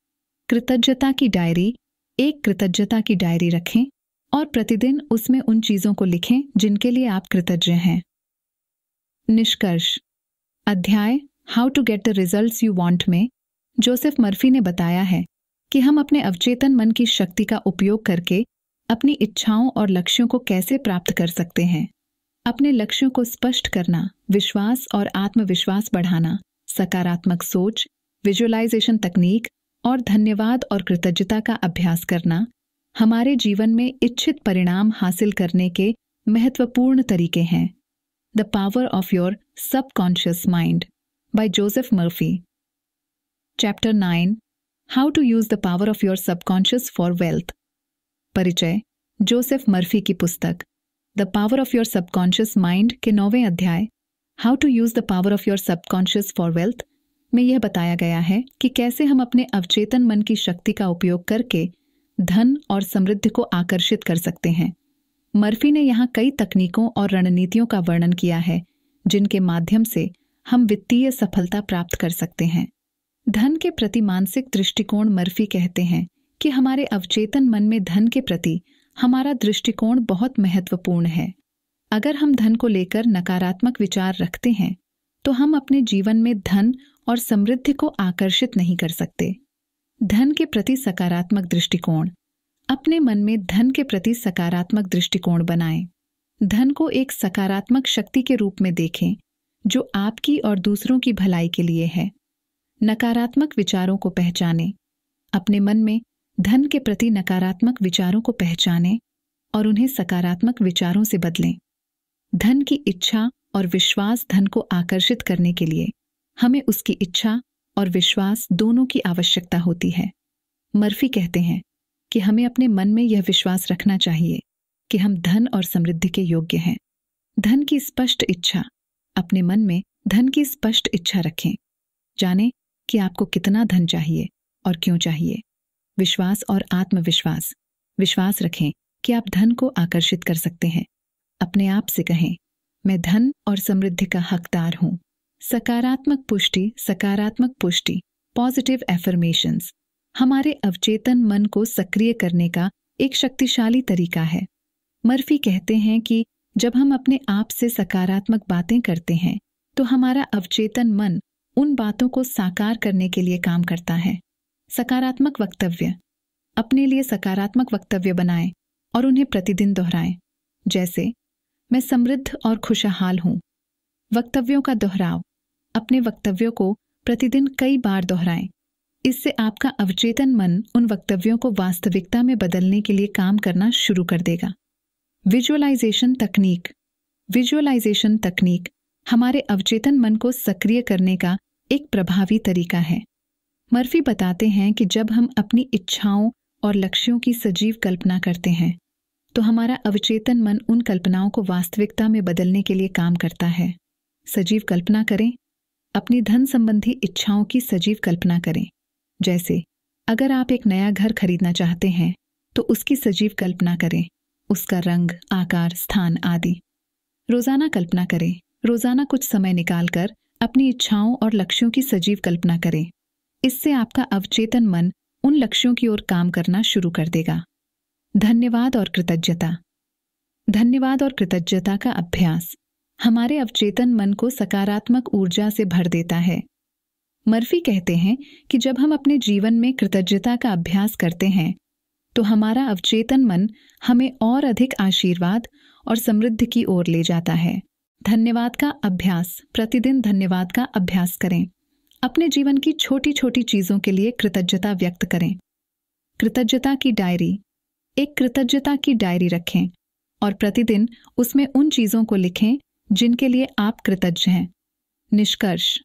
कृतज्ञता की डायरी एक कृतज्ञता की डायरी रखें और प्रतिदिन उसमें उन चीजों को लिखें जिनके लिए आप कृतज्ञ हैं निष्कर्ष अध्याय how to get the result you want में जोसेफ मर्फी ने बताया है कि हम अपने अवचेतन मन की शक्ति का उपयोग करके अपनी इच्छाओं और लक्ष्यों को कैसे प्राप्त कर सकते हैं अपने लक्ष्यों को स्पष्ट करना विश्वास और आत्मविश्वास बढ़ाना सकारात्मक सोच विजुअलाइजेशन तकनीक और धन्यवाद और कृतज्ञता का अभ्यास करना हमारे जीवन में इच्छित परिणाम हासिल करने के महत्वपूर्ण तरीके हैं the power of your subconscious mind by Joseph Murphy chapter nine how to use the power of your subconscious for wealth परिचय जोसेफ मर्फी की पुस्तक the power of your subconscious mind के नौवें अध्याय how to use the power of your subconscious for wealth में यह बताया गया है कि कैसे हम अपने अवचेतन मन की शक्ति का उपयोग करके धन और समृद्धि को आकर्षित कर सकते हैं मर्फी ने यहाँ कई तकनीकों और रणनीतियों का वर्णन किया है जिनके माध्यम से हम वित्तीय सफलता प्राप्त कर सकते हैं धन के प्रति मानसिक दृष्टिकोण मर्फी कहते हैं कि हमारे अवचेतन मन में धन के प्रति हमारा दृष्टिकोण बहुत महत्वपूर्ण है अगर हम धन को लेकर नकारात्मक विचार रखते हैं तो हम अपने जीवन में धन और समृद्धि को आकर्षित नहीं कर सकते धन के प्रति सकारात्मक दृष्टिकोण अपने मन में धन के प्रति सकारात्मक दृष्टिकोण बनाएं धन को एक सकारात्मक शक्ति के रूप में देखें जो आपकी और दूसरों की भलाई के लिए है नकारात्मक विचारों को पहचाने अपने मन में धन के प्रति नकारात्मक विचारों को पहचाने और उन्हें सकारात्मक विचारों से बदलें धन की इच्छा और विश्वास धन को आकर्षित करने के लिए हमें उसकी इच्छा और विश्वास दोनों की आवश्यकता होती है मर्फी कहते हैं कि हमें अपने मन में यह विश्वास रखना चाहिए कि हम धन और समृद्धि के योग्य हैं धन की स्पष्ट इच्छा अपने मन में धन की स्पष्ट इच्छा रखें जाने कि आपको कितना धन चाहिए और क्यों चाहिए विश्वास और आत्मविश्वास विश्वास रखें कि आप धन को आकर्षित कर सकते हैं अपने आप से कहें मैं धन और समृद्धि का हकदार हूं सकारात्मक पुष्टि सकारात्मक पुष्टि पॉजिटिव एफर्मेशंस हमारे अवचेतन मन को सक्रिय करने का एक शक्तिशाली तरीका है मर्फी कहते हैं कि जब हम अपने आप से सकारात्मक बातें करते हैं तो हमारा अवचेतन मन उन बातों को साकार करने के लिए काम करता है सकारात्मक वक्तव्य अपने लिए सकारात्मक वक्तव्य बनाएं और उन्हें प्रतिदिन दोहराएं जैसे मैं समृद्ध और खुशहाल हूं वक्तव्यों का दोहराव अपने वक्तव्यों को प्रतिदिन कई बार दोहराएं इससे आपका अवचेतन मन उन वक्तव्यों को वास्तविकता में बदलने के लिए काम करना शुरू कर देगा विजुअलाइजेशन तकनीक विजुअलाइजेशन तकनीक हमारे अवचेतन मन को सक्रिय करने का एक प्रभावी तरीका है मर्फी बताते हैं कि जब हम अपनी इच्छाओं और लक्ष्यों की सजीव कल्पना करते हैं तो हमारा अवचेतन मन उन कल्पनाओं को वास्तविकता में बदलने के लिए काम करता है सजीव कल्पना करें अपनी धन संबंधी इच्छाओं की सजीव कल्पना करें जैसे अगर आप एक नया घर खरीदना चाहते हैं तो उसकी सजीव कल्पना करें उसका रंग आकार स्थान आदि रोजाना कल्पना करें रोजाना कुछ समय निकालकर अपनी इच्छाओं और लक्ष्यों की सजीव कल्पना करें इससे आपका अवचेतन मन उन लक्ष्यों की ओर काम करना शुरू कर देगा धन्यवाद और कृतज्ञता धन्यवाद और कृतज्ञता का अभ्यास हमारे अवचेतन मन को सकारात्मक ऊर्जा से भर देता है मर्फी कहते हैं कि जब हम अपने जीवन में कृतज्ञता का अभ्यास करते हैं तो हमारा अवचेतन मन हमें और अधिक आशीर्वाद और समृद्धि की ओर ले जाता है धन्यवाद का अभ्यास प्रतिदिन धन्यवाद का अभ्यास करें अपने जीवन की छोटी छोटी चीजों के लिए कृतज्ञता व्यक्त करें कृतज्ञता की डायरी एक कृतज्ञता की डायरी रखें और प्रतिदिन उसमें उन चीजों को लिखें जिनके लिए आप कृतज्ञ हैं निष्कर्ष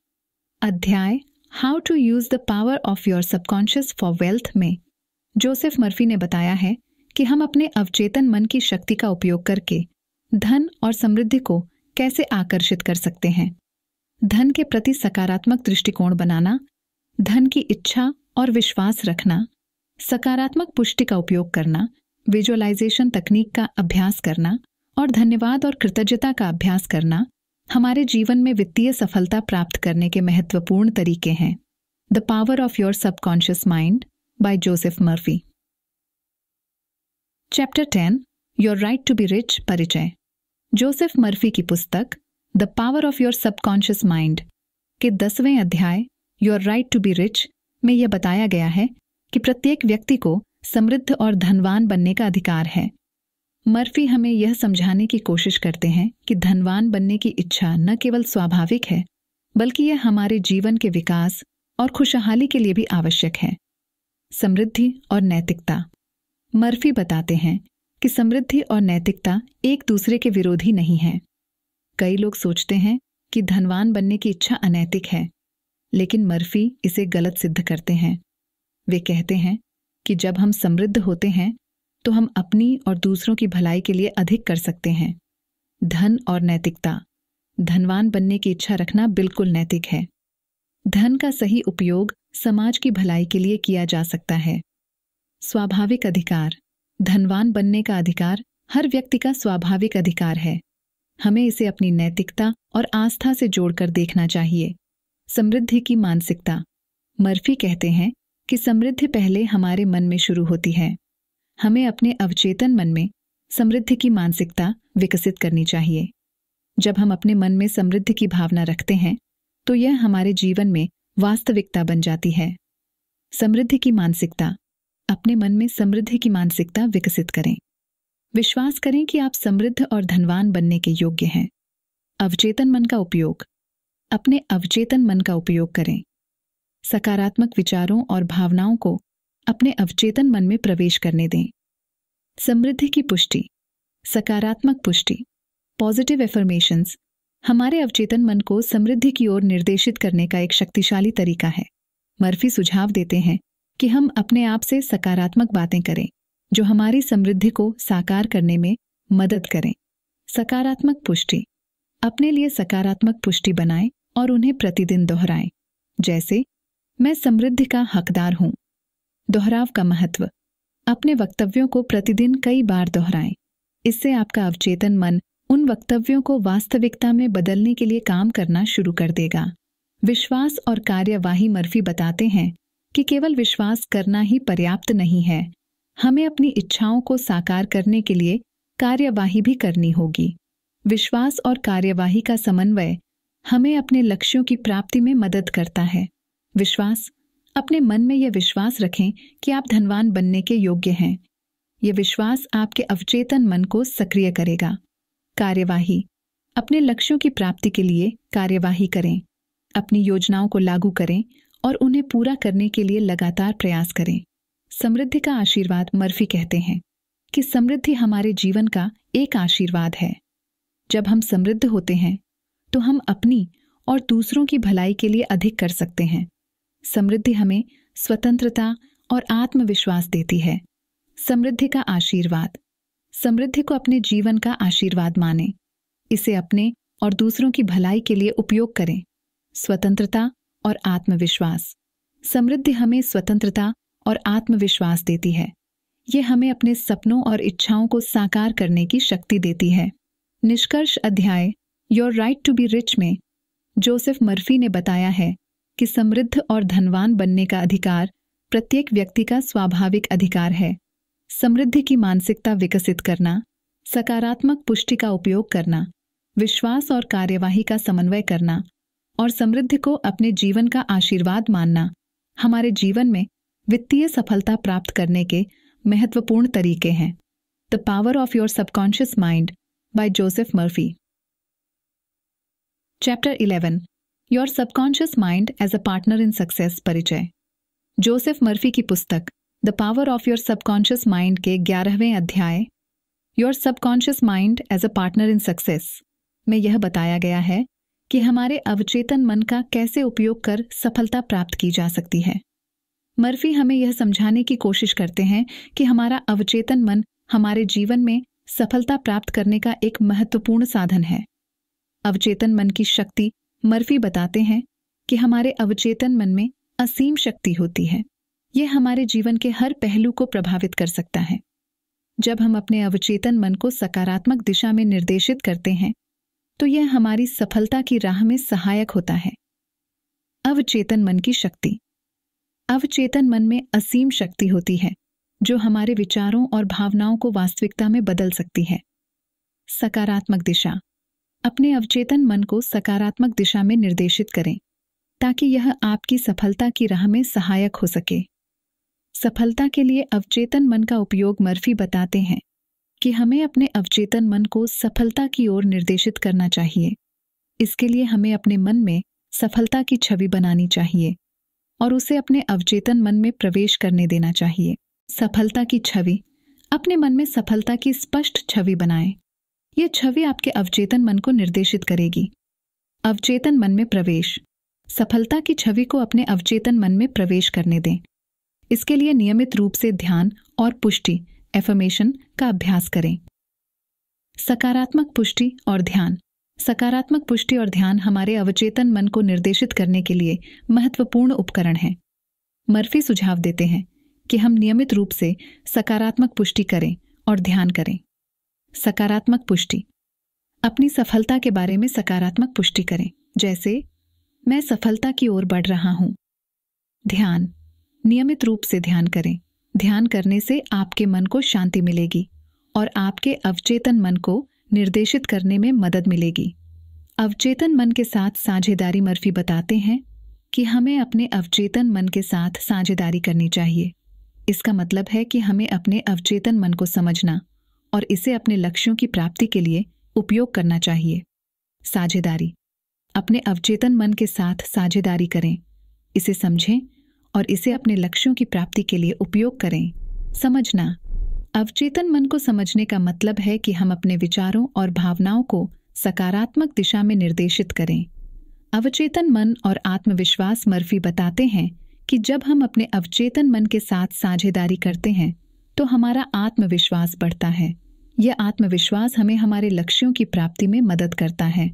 अध्याय how to use the power of your subconscious for wealth में जोसेफ मर्फी ने बताया है कि हम अपने अवचेतन मन की शक्ति का उपयोग करके धन और समृद्धि को कैसे आकर्षित कर सकते हैं धन के प्रति सकारात्मक दृष्टिकोण बनाना धन की इच्छा और विश्वास रखना सकारात्मक पुष्टि का उपयोग करना विजुअलाइजेशन तकनीक का अभ्यास करना और धन्यवाद और कृतज्ञता का अभ्यास करना हमारे जीवन में वित्तीय सफलता प्राप्त करने के महत्वपूर्ण तरीके हैं the power of your subconscious mind by Joseph Murphy chapter ten your right to be rich परिचय जोसेफ मर्फी की पुस्तक the power of your subconscious mind के दसवें अध्याय your right to be rich में यह बताया गया है कि प्रत्येक व्यक्ति को समृद्ध और धनवान बनने का अधिकार है मर्फी हमें यह समझाने की कोशिश करते हैं कि धनवान बनने की इच्छा न केवल स्वाभाविक है बल्कि यह हमारे जीवन के विकास और खुशहाली के लिए भी आवश्यक है समृद्धि और नैतिकता मर्फी बताते हैं कि समृद्धि और नैतिकता एक दूसरे के विरोधी नहीं है कई लोग सोचते हैं कि धनवान बनने की इच्छा अनैतिक है लेकिन मर्फी इसे गलत सिद्ध करते हैं वे कहते हैं कि जब हम समृद्ध होते हैं तो हम अपनी और दूसरों की भलाई के लिए अधिक कर सकते हैं धन और नैतिकता धनवान बनने की इच्छा रखना बिल्कुल नैतिक है धन का सही उपयोग समाज की भलाई के लिए किया जा सकता है स्वाभाविक अधिकार धनवान बनने का अधिकार हर व्यक्ति का स्वाभाविक अधिकार है हमें इसे अपनी नैतिकता और आस्था से जोड़कर देखना चाहिए समृद्धि की मानसिकता मर्फी कहते हैं कि समृद्धि पहले हमारे मन में शुरू होती है हमें अपने अवचेतन मन में समृद्धि की मानसिकता विकसित करनी चाहिए जब हम अपने मन में समृद्धि की भावना रखते हैं तो यह हमारे जीवन में वास्तविकता बन जाती है समृद्धि की मानसिकता अपने मन में समृद्धि की मानसिकता विकसित करें विश्वास करें कि आप समृद्ध और धनवान बनने के योग्य हैं अवचेतन मन का उपयोग अपने अवचेतन मन का उपयोग करें सकारात्मक विचारों और भावनाओं को अपने अवचेतन मन में प्रवेश करने दें समृद्धि की पुष्टि सकारात्मक पुष्टि पॉजिटिव एफर्मेशंस हमारे अवचेतन मन को समृद्धि की ओर निर्देशित करने का एक शक्तिशाली तरीका है मर्फी सुझाव देते हैं कि हम अपने आप से सकारात्मक बातें करें जो हमारी समृद्धि को साकार करने में मदद करें सकारात्मक पुष्टि अपने लिए सकारात्मक पुष्टि बनाएं और उन्हें प्रतिदिन दोहराएं जैसे मैं समृद्धि का हकदार हूं दोहराव का महत्व अपने वक्तव्यों को प्रतिदिन कई बार दोहराएं इससे आपका अवचेतन मन उन वक्तव्यों को वास्तविकता में बदलने के लिए काम करना शुरू कर देगा विश्वास और कार्यवाही मर्फी बताते हैं कि केवल विश्वास करना ही पर्याप्त नहीं है हमें अपनी इच्छाओं को साकार करने के लिए कार्यवाही भी करनी होगी विश्वास और कार्यवाही का समन्वय हमें अपने लक्ष्यों की प्राप्ति में मदद करता है विश्वास अपने मन में यह विश्वास रखें कि आप धनवान बनने के योग्य हैं यह विश्वास आपके अवचेतन मन को सक्रिय करेगा कार्यवाही अपने लक्ष्यों की प्राप्ति के लिए कार्यवाही करें अपनी योजनाओं को लागू करें और उन्हें पूरा करने के लिए लगातार प्रयास करें समृद्धि का आशीर्वाद मर्फी कहते हैं कि समृद्धि हमारे जीवन का एक आशीर्वाद है जब हम समृद्ध होते हैं तो हम अपनी और दूसरों की भलाई के लिए अधिक कर सकते हैं समृद्धि हमें स्वतंत्रता और आत्मविश्वास देती है समृद्धि का आशीर्वाद समृद्धि को अपने जीवन का आशीर्वाद माने इसे अपने और दूसरों की भलाई के लिए उपयोग करें स्वतंत्रता और आत्मविश्वास समृद्धि हमें स्वतंत्रता और आत्मविश्वास देती है ये हमें अपने सपनों और इच्छाओं को साकार करने की शक्ति देती है निष्कर्ष अध्याय your right to be rich में जोसेफ मर्फी ने बताया है कि समृद्ध और धनवान बनने का अधिकार प्रत्येक व्यक्ति का स्वाभाविक अधिकार है समृद्धि की मानसिकता विकसित करना सकारात्मक पुष्टि का उपयोग करना विश्वास और कार्यवाही का समन्वय करना और समृद्धि को अपने जीवन का आशीर्वाद मानना हमारे जीवन में वित्तीय सफलता प्राप्त करने के महत्वपूर्ण तरीके हैं the power of your subconscious mind by Joseph Murphy chapter 11 your subconscious mind as a partner in success परिचय जोसेफ मर्फी की पुस्तक the power of your subconscious mind के ग्यारहवें अध्याय your subconscious mind as a partner in success में यह बताया गया है कि हमारे अवचेतन मन का कैसे उपयोग कर सफलता प्राप्त की जा सकती है मर्फी हमें यह समझाने की कोशिश करते हैं कि हमारा अवचेतन मन हमारे जीवन में सफलता प्राप्त करने का एक महत्वपूर्ण साधन है अवचेतन मन की शक्ति मर्फी बताते हैं कि हमारे अवचेतन मन में असीम शक्ति होती है यह हमारे जीवन के हर पहलू को प्रभावित कर सकता है जब हम अपने अवचेतन मन को सकारात्मक दिशा में निर्देशित करते हैं तो यह हमारी सफलता की राह में सहायक होता है अवचेतन मन की शक्ति अवचेतन मन में असीम शक्ति होती है जो हमारे विचारों और भावनाओं को वास्तविकता में बदल सकती है सकारात्मक दिशा अपने अवचेतन मन को सकारात्मक दिशा में निर्देशित करें ताकि यह आपकी सफलता की राह में सहायक हो सके सफलता के लिए अवचेतन मन का उपयोग मर्फी बताते हैं कि हमें अपने अवचेतन मन को सफलता की ओर निर्देशित करना चाहिए इसके लिए हमें अपने मन में सफलता की छवि बनानी चाहिए और उसे अपने अवचेतन मन में प्रवेश करने देना चाहिए सफलता की छवि अपने मन में सफलता की स्पष्ट छवि बनाएं यह छवि आपके अवचेतन मन को निर्देशित करेगी अवचेतन मन में प्रवेश सफलता की छवि को अपने अवचेतन मन में प्रवेश करने दें इसके लिए नियमित रूप से ध्यान और पुष्टि एफर्मेशन का अभ्यास करें सकारात्मक पुष्टि और ध्यान सकारात्मक पुष्टि और ध्यान हमारे अवचेतन मन को निर्देशित करने के लिए महत्वपूर्ण उपकरण है मर्फी सुझाव देते हैं कि हम नियमित रूप से सकारात्मक पुष्टि करें और ध्यान करें सकारात्मक पुष्टि अपनी सफलता के बारे में सकारात्मक पुष्टि करें जैसे मैं सफलता की ओर बढ़ रहा हूं ध्यान नियमित रूप से ध्यान करें ध्यान करने से आपके मन को शांति मिलेगी और आपके अवचेतन मन को निर्देशित करने में मदद मिलेगी अवचेतन मन के साथ साझेदारी मर्फी बताते हैं कि हमें अपने अवचेतन मन के साथ साझेदारी करनी चाहिए इसका मतलब है कि हमें अपने अवचेतन मन को समझना और इसे अपने लक्ष्यों की प्राप्ति के लिए उपयोग करना चाहिए साझेदारी अपने अवचेतन मन के साथ साझेदारी करें इसे समझें और इसे अपने लक्ष्यों की प्राप्ति के लिए उपयोग करें समझना अवचेतन मन को समझने का मतलब है कि हम अपने विचारों और भावनाओं को सकारात्मक दिशा में निर्देशित करें अवचेतन मन और आत्मविश्वास मर्फी बताते हैं कि जब हम अपने अवचेतन मन के साथ साझेदारी करते हैं तो हमारा आत्मविश्वास बढ़ता है यह आत्मविश्वास हमें हमारे लक्ष्यों की प्राप्ति में मदद करता है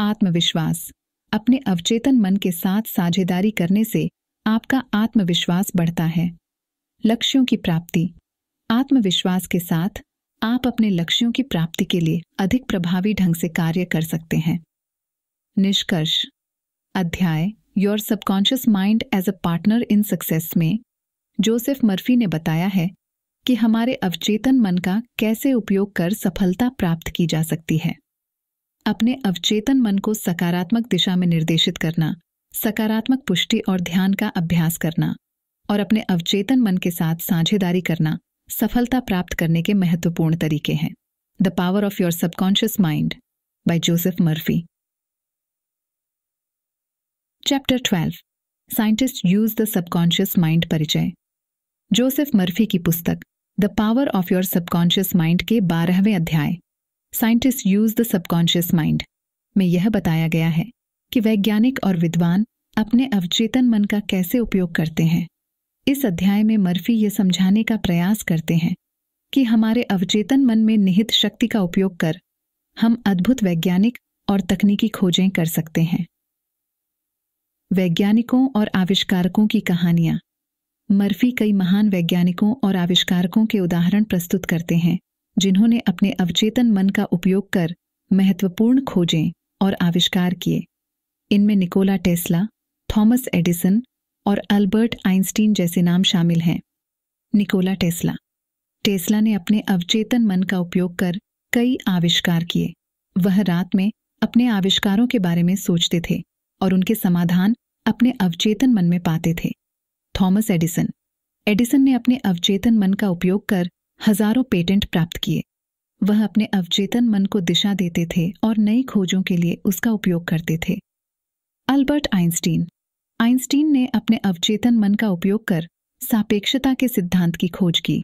आत्मविश्वास अपने अवचेतन मन के साथ साझेदारी करने से आपका आत्मविश्वास बढ़ता है लक्ष्यों की प्राप्ति आत्मविश्वास के साथ आप अपने लक्ष्यों की प्राप्ति के लिए अधिक प्रभावी ढंग से कार्य कर सकते हैं निष्कर्ष अध्याय your subconscious mind as a partner in success में जोसेफ मर्फी ने बताया है कि हमारे अवचेतन मन का कैसे उपयोग कर सफलता प्राप्त की जा सकती है अपने अवचेतन मन को सकारात्मक दिशा में निर्देशित करना सकारात्मक पुष्टि और ध्यान का अभ्यास करना और अपने अवचेतन मन के साथ साझेदारी करना सफलता प्राप्त करने के महत्वपूर्ण तरीके हैं the power of your subconscious mind by Joseph Murphy chapter twelve scientist use the subconscious mind परिचय जोसेफ मर्फी की पुस्तक the power of your subconscious mind के बारहवें अध्याय scientist use the subconscious mind में यह बताया गया है कि वैज्ञानिक और विद्वान अपने अवचेतन मन का कैसे उपयोग करते हैं इस अध्याय में मर्फी ये समझाने का प्रयास करते हैं कि हमारे अवचेतन मन में निहित शक्ति का उपयोग कर हम अद्भुत वैज्ञानिक और तकनीकी खोजें कर सकते हैं वैज्ञानिकों और आविष्कारकों की कहानियां मर्फी कई महान वैज्ञानिकों और आविष्कारकों के उदाहरण प्रस्तुत करते हैं जिन्होंने अपने अवचेतन मन का उपयोग कर महत्वपूर्ण खोजें और आविष्कार किए इनमें निकोला टेस्ला थॉमस एडिसन और अल्बर्ट आइंस्टीन जैसे नाम शामिल हैं निकोला टेस्ला टेस्ला ने अपने अवचेतन मन का उपयोग कर कई आविष्कार किए वह रात में अपने आविष्कारों के बारे में सोचते थे और उनके समाधान अपने अवचेतन मन में पाते थे थॉमस एडिसन एडिसन ने अपने अवचेतन मन का उपयोग कर हजारों पेटेंट प्राप्त किए वह अपने अवचेतन मन को दिशा देते थे और नई खोजों के लिए उसका उपयोग करते थे अल्बर्ट आइंस्टीन आइंस्टीन ने अपने अवचेतन मन का उपयोग कर सापेक्षता के सिद्धांत की खोज की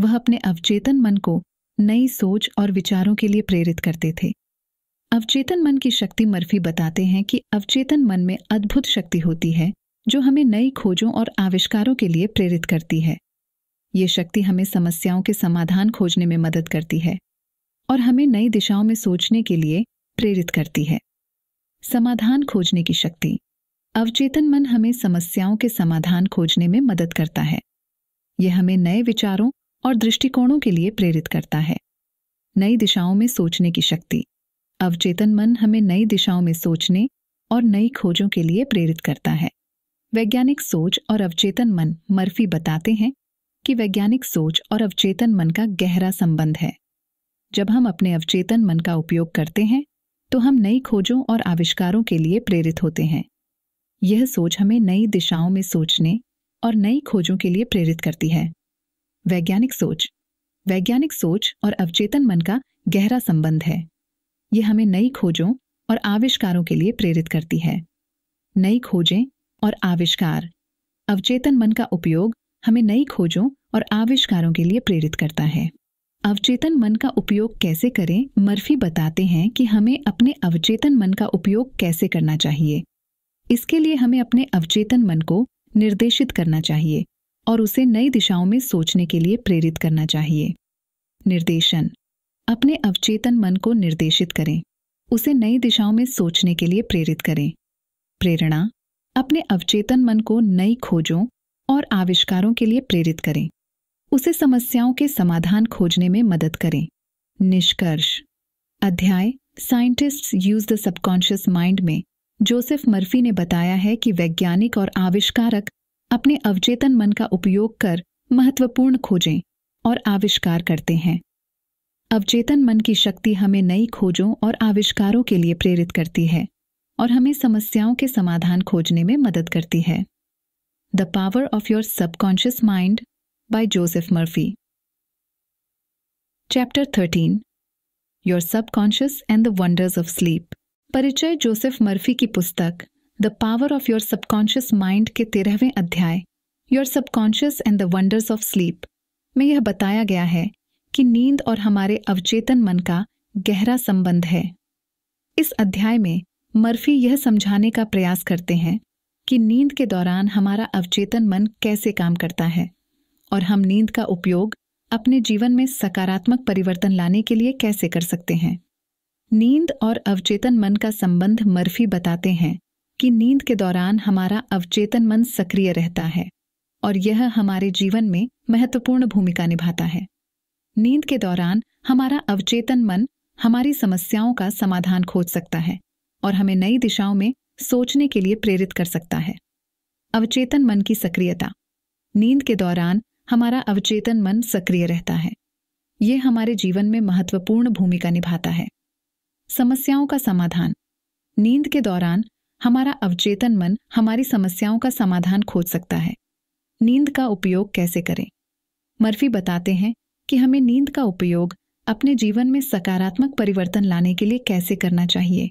वह अपने अवचेतन मन को नई सोच और विचारों के लिए प्रेरित करते थे अवचेतन मन की शक्ति मर्फी बताते हैं कि अवचेतन मन में अद्भुत शक्ति होती है जो हमें नई खोजों और आविष्कारों के लिए प्रेरित करती है ये शक्ति हमें समस्याओं के समाधान खोजने में मदद करती है और हमें नई दिशाओं में सोचने के लिए प्रेरित करती है समाधान खोजने की शक्ति अवचेतन मन हमें समस्याओं के समाधान खोजने में मदद करता है यह हमें नए विचारों और दृष्टिकोणों के लिए प्रेरित करता है नई दिशाओं में सोचने की शक्ति अवचेतन मन हमें नई दिशाओं में सोचने और नई खोजों के लिए प्रेरित करता है वैज्ञानिक सोच और अवचेतन मन मर्फी बताते हैं कि वैज्ञानिक सोच और अवचेतन मन का गहरा संबंध है जब हम अपने अवचेतन मन का उपयोग करते हैं तो हम नई खोजों और आविष्कारों के लिए प्रेरित होते हैं यह सोच हमें नई दिशाओं में सोचने और नई खोजों के लिए प्रेरित करती है वैज्ञानिक सोच वैज्ञानिक सोच और अवचेतन मन का गहरा संबंध है यह हमें नई खोजों और आविष्कारों के लिए प्रेरित करती है नई खोजें और आविष्कार अवचेतन मन का उपयोग हमें नई खोजों और आविष्कारों के लिए प्रेरित करता है अवचेतन मन का उपयोग कैसे करें मर्फी बताते हैं कि हमें अपने अवचेतन मन का उपयोग कैसे करना चाहिए इसके लिए हमें अपने अवचेतन मन को निर्देशित करना चाहिए और उसे नई दिशाओं में सोचने के लिए प्रेरित करना चाहिए निर्देशन अपने अवचेतन मन को निर्देशित करें उसे नई दिशाओं में सोचने के लिए प्रेरित करें प्रेरणा अपने अवचेतन मन को नई खोजों और आविष्कारों के लिए प्रेरित करें उसे समस्याओं के समाधान खोजने में मदद करें निष्कर्ष अध्याय scientist use the subconscious mind में जोसेफ मर्फी ने बताया है कि वैज्ञानिक और आविष्कारक अपने अवचेतन मन का उपयोग कर महत्वपूर्ण खोजें और आविष्कार करते हैं अवचेतन मन की शक्ति हमें नई खोजों और आविष्कारों के लिए प्रेरित करती है और हमें समस्याओं के समाधान खोजने में मदद करती है the power of your subconscious mind by Joseph Murphy. Chapter 13 Your Subconscious and the Wonders of Sleep परिचय जोसेफ मर्फी की पुस्तक the power of your subconscious mind के तेरहवें अध्याय your subconscious and the wonders of sleep में यह बताया गया है कि नींद और हमारे अवचेतन मन का गहरा संबंध है इस अध्याय में मर्फी यह समझाने का प्रयास करते हैं कि नींद के दौरान हमारा अवचेतन मन कैसे काम करता है और हम नींद का उपयोग अपने जीवन में सकारात्मक परिवर्तन लाने के लिए कैसे कर सकते हैं नींद और अवचेतन मन का संबंध मर्फी बताते हैं कि नींद के दौरान हमारा अवचेतन मन सक्रिय रहता है और यह हमारे जीवन में महत्वपूर्ण भूमिका निभाता है नींद के दौरान हमारा अवचेतन मन हमारी समस्याओं का समाधान खोज सकता है और हमें नई दिशाओं में सोचने के लिए प्रेरित कर सकता है अवचेतन मन की सक्रियता नींद के दौरान हमारा अवचेतन मन सक्रिय रहता है ये हमारे जीवन में महत्वपूर्ण भूमिका निभाता है समस्याओं का समाधान नींद के दौरान हमारा अवचेतन मन हमारी समस्याओं का समाधान खोज सकता है नींद का उपयोग कैसे करें मर्फी बताते हैं कि हमें नींद का उपयोग अपने जीवन में सकारात्मक परिवर्तन लाने के लिए कैसे करना चाहिए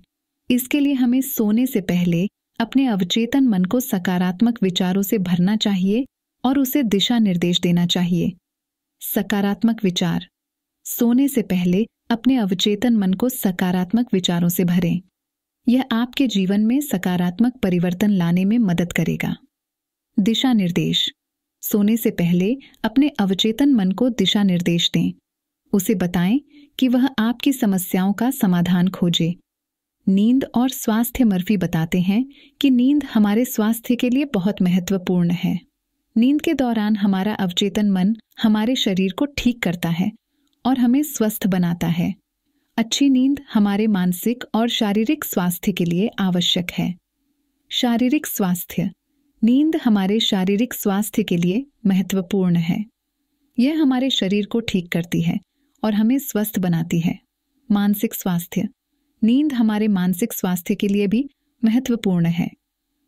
इसके लिए हमें सोने से पहले अपने अवचेतन मन को सकारात्मक विचारों से भरना चाहिए और उसे दिशा निर्देश देना चाहिए सकारात्मक विचार सोने से पहले अपने अवचेतन मन को सकारात्मक विचारों से भरें यह आपके जीवन में सकारात्मक परिवर्तन लाने में मदद करेगा दिशा निर्देश सोने से पहले अपने अवचेतन मन को दिशा निर्देश दें उसे बताएं कि वह आपकी समस्याओं का समाधान खोजे नींद और स्वास्थ्य मर्फी बताते हैं कि नींद हमारे स्वास्थ्य के लिए बहुत महत्वपूर्ण है नींद के दौरान हमारा अवचेतन मन हमारे शरीर को ठीक करता है और हमें स्वस्थ बनाता है अच्छी नींद हमारे मानसिक और शारीरिक स्वास्थ्य के लिए आवश्यक है शारीरिक स्वास्थ्य नींद हमारे शारीरिक स्वास्थ्य के लिए महत्वपूर्ण है यह हमारे शरीर को ठीक करती है और हमें स्वस्थ बनाती है मानसिक स्वास्थ्य नींद हमारे मानसिक स्वास्थ्य के लिए भी महत्वपूर्ण है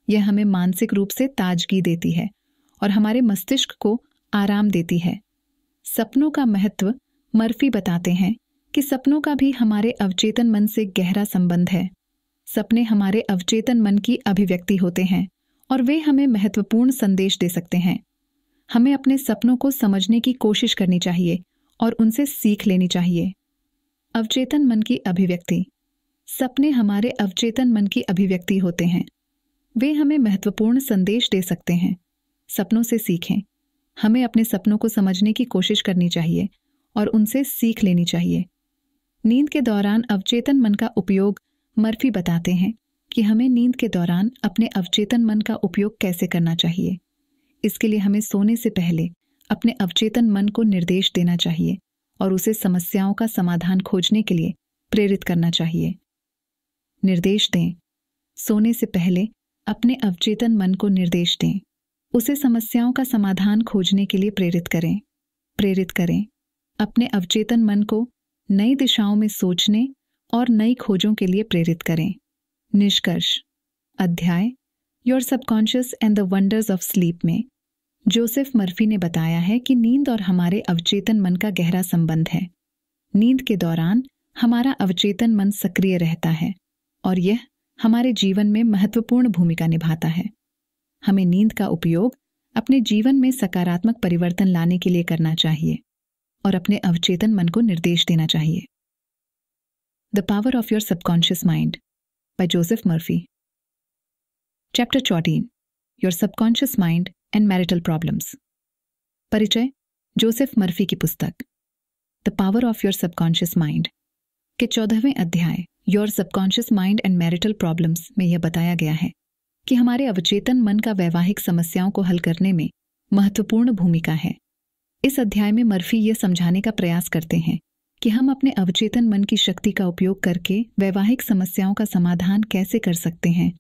यह हमें मानसिक रूप से ताजगी देती है और हमारे मस्तिष्क को आराम देती है सपनों का महत्व मर्फी बताते हैं कि सपनों का भी हमारे अवचेतन मन से गहरा संबंध है सपने हमारे अवचेतन मन की अभिव्यक्ति होते हैं और वे हमें महत्वपूर्ण संदेश दे सकते हैं हमें अपने सपनों को समझने की कोशिश करनी चाहिए और उनसे सीख लेनी चाहिए अवचेतन मन की अभिव्यक्ति सपने हमारे अवचेतन मन की अभिव्यक्ति होते हैं वे हमें महत्वपूर्ण संदेश दे सकते हैं सपनों से सीखें हमें अपने सपनों को समझने की कोशिश करनी चाहिए और उनसे सीख लेनी चाहिए नींद के दौरान अवचेतन मन का उपयोग मर्फी बताते हैं कि हमें नींद के दौरान अपने अवचेतन मन का उपयोग कैसे करना चाहिए इसके लिए हमें सोने से पहले अपने अवचेतन मन को निर्देश देना चाहिए और उसे समस्याओं का समाधान खोजने के लिए प्रेरित करना चाहिए निर्देश दें सोने से पहले अपने अवचेतन मन को निर्देश दें उसे समस्याओं का समाधान खोजने के लिए प्रेरित करें प्रेरित करें अपने अवचेतन मन को नई दिशाओं में सोचने और नई खोजों के लिए प्रेरित करें निष्कर्ष अध्याय your subconscious and the wonders of sleep में जोसेफ मर्फी ने बताया है कि नींद और हमारे अवचेतन मन का गहरा संबंध है नींद के दौरान हमारा अवचेतन मन सक्रिय रहता है और यह हमारे जीवन में महत्वपूर्ण भूमिका निभाता है हमें नींद का उपयोग अपने जीवन में सकारात्मक परिवर्तन लाने के लिए करना चाहिए और अपने अवचेतन मन को निर्देश देना चाहिए the power of your subconscious mind by Joseph Murphy chapter fourteen your subconscious mind and marital problems परिचय जोसेफ मर्फी की पुस्तक the power of your subconscious mind के चौदहवें अध्याय your subconscious mind and marital problems में यह बताया गया है कि हमारे अवचेतन मन का वैवाहिक समस्याओं को हल करने में महत्वपूर्ण भूमिका है इस अध्याय में मर्फी ये समझाने का प्रयास करते हैं कि हम अपने अवचेतन मन की शक्ति का उपयोग करके वैवाहिक समस्याओं का समाधान कैसे कर सकते हैं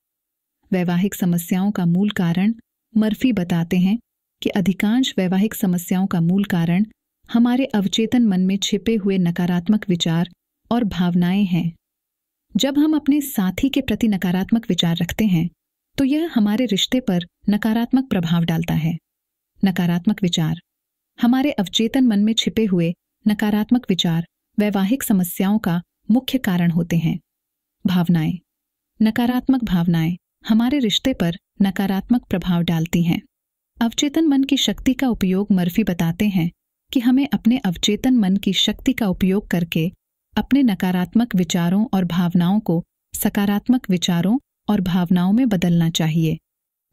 वैवाहिक समस्याओं का मूल कारण मर्फी बताते हैं कि अधिकांश वैवाहिक समस्याओं का मूल कारण हमारे अवचेतन मन में छिपे हुए नकारात्मक विचार और भावनाएं हैं जब हम अपने साथी के प्रति नकारात्मक विचार रखते हैं तो यह हमारे रिश्ते पर नकारात्मक प्रभाव डालता है नकारात्मक विचार हमारे अवचेतन मन में छिपे हुए नकारात्मक विचार वैवाहिक समस्याओं का मुख्य कारण होते हैं भावनाएं नकारात्मक भावनाएं हमारे रिश्ते पर नकारात्मक प्रभाव डालती हैं अवचेतन मन की शक्ति का उपयोग मर्फी बताते हैं कि हमें अपने अवचेतन मन की शक्ति का उपयोग करके अपने नकारात्मक विचारों और भावनाओं को सकारात्मक विचारों और भावनाओं में बदलना चाहिए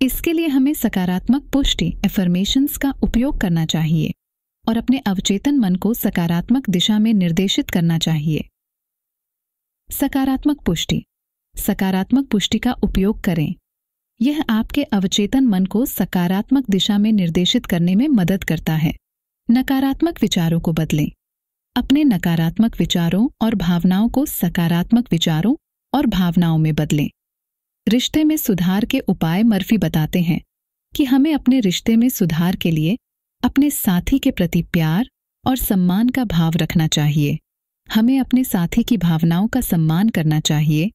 इसके लिए हमें सकारात्मक पुष्टि एफर्मेशंस का उपयोग करना चाहिए और अपने अवचेतन मन को सकारात्मक दिशा में निर्देशित करना चाहिए सकारात्मक पुष्टि सकारात्मक पुष्टि का उपयोग करें यह आपके अवचेतन मन को सकारात्मक दिशा में निर्देशित करने में मदद करता है नकारात्मक विचारों को बदलें अपने नकारात्मक विचारों और भावनाओं को सकारात्मक विचारों और भावनाओं में बदलें रिश्ते में सुधार के उपाय मर्फी बताते हैं कि हमें अपने रिश्ते में सुधार के लिए अपने साथी के प्रति प्यार और सम्मान का भाव रखना चाहिए हमें अपने साथी की भावनाओं का सम्मान करना चाहिए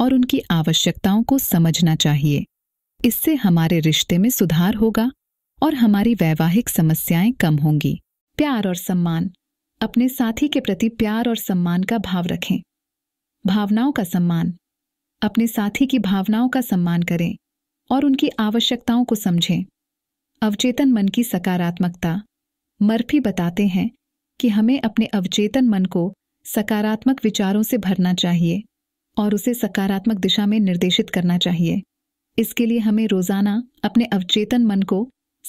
और उनकी आवश्यकताओं को समझना चाहिए इससे हमारे रिश्ते में सुधार होगा और हमारी वैवाहिक समस्याएं कम होंगी प्यार और सम्मान अपने साथी के प्रति प्यार और सम्मान का भाव रखें भावनाओं का सम्मान अपने साथी की भावनाओं का सम्मान करें और उनकी आवश्यकताओं को समझें अवचेतन मन की सकारात्मकता मर्फी बताते हैं कि हमें अपने अवचेतन मन को सकारात्मक विचारों से भरना चाहिए और उसे सकारात्मक दिशा में निर्देशित करना चाहिए इसके लिए हमें रोजाना अपने अवचेतन मन को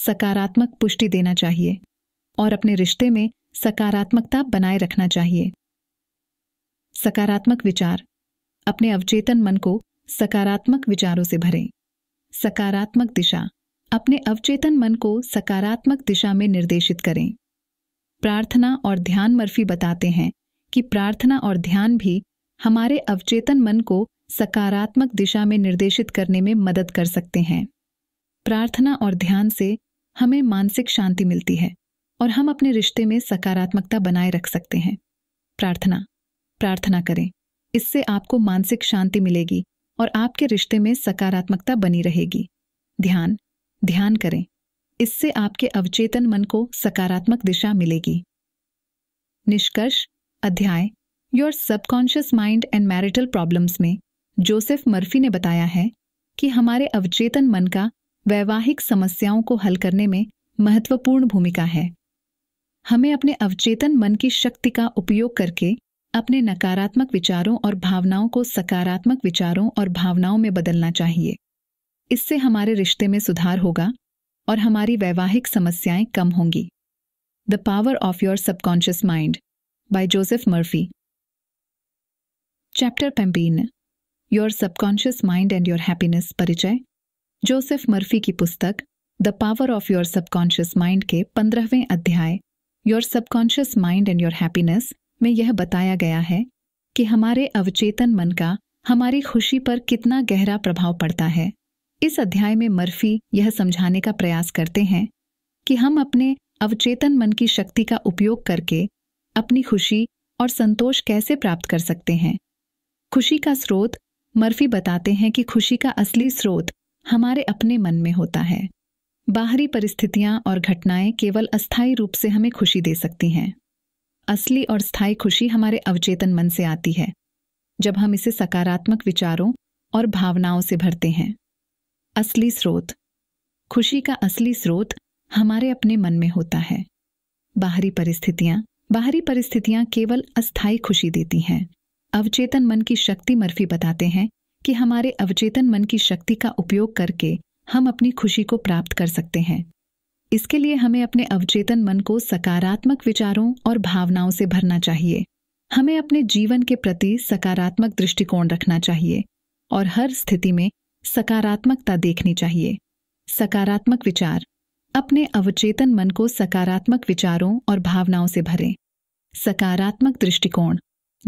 सकारात्मक पुष्टि देना चाहिए और अपने रिश्ते में सकारात्मकता बनाए रखना चाहिए सकारात्मक विचार अपने अवचेतन मन को सकारात्मक विचारों से भरें सकारात्मक दिशा अपने अवचेतन मन को सकारात्मक दिशा में निर्देशित करें प्रार्थना और ध्यान मर्फी बताते हैं कि प्रार्थना और ध्यान भी हमारे अवचेतन मन को सकारात्मक दिशा में निर्देशित करने में मदद कर सकते हैं प्रार्थना और ध्यान से हमें मानसिक शांति मिलती है और हम अपने रिश्ते में सकारात्मकता बनाए रख सकते हैं प्रार्थना प्रार्थना करें इससे आपको मानसिक शांति मिलेगी और आपके रिश्ते में सकारात्मकता बनी रहेगी ध्यान ध्यान करें इससे आपके अवचेतन मन को सकारात्मक दिशा मिलेगी निष्कर्ष अध्याय your subconscious mind and marital problems में जोसेफ मर्फी ने बताया है कि हमारे अवचेतन मन का वैवाहिक समस्याओं को हल करने में महत्वपूर्ण भूमिका है हमें अपने अवचेतन मन की शक्ति का उपयोग करके अपने नकारात्मक विचारों और भावनाओं को सकारात्मक विचारों और भावनाओं में बदलना चाहिए इससे हमारे रिश्ते में सुधार होगा और हमारी वैवाहिक समस्याएं कम होंगी the power of your subconscious mind by Joseph Murphy chapter fifteen your subconscious mind and your happiness परिचय जोसेफ मर्फी की पुस्तक the power of your subconscious mind के पंद्रहवें अध्याय your subconscious mind and your happiness में यह बताया गया है कि हमारे अवचेतन मन का हमारी खुशी पर कितना गहरा प्रभाव पड़ता है इस अध्याय में मर्फी यह समझाने का प्रयास करते हैं कि हम अपने अवचेतन मन की शक्ति का उपयोग करके अपनी खुशी और संतोष कैसे प्राप्त कर सकते हैं खुशी का स्रोत मर्फी बताते हैं कि खुशी का असली स्रोत हमारे अपने मन में होता है बाहरी परिस्थितियां और घटनाएं केवल अस्थायी रूप से हमें खुशी दे सकती हैं असली और स्थायी खुशी हमारे अवचेतन मन से आती है जब हम इसे सकारात्मक विचारों और भावनाओं से भरते हैं असली स्रोत खुशी का असली स्रोत हमारे अपने मन में होता है बाहरी परिस्थितियां बाहरी परिस्थितियां केवल अस्थायी खुशी देती हैं अवचेतन मन की शक्ति मर्फी बताते हैं कि हमारे अवचेतन मन की शक्ति का उपयोग करके हम अपनी खुशी को प्राप्त कर सकते हैं इसके लिए हमें अपने अवचेतन मन को सकारात्मक विचारों और भावनाओं से भरना चाहिए हमें अपने जीवन के प्रति सकारात्मक दृष्टिकोण रखना चाहिए और हर स्थिति में सकारात्मकता देखनी चाहिए सकारात्मक विचार अपने अवचेतन मन को सकारात्मक विचारों और भावनाओं से भरें सकारात्मक दृष्टिकोण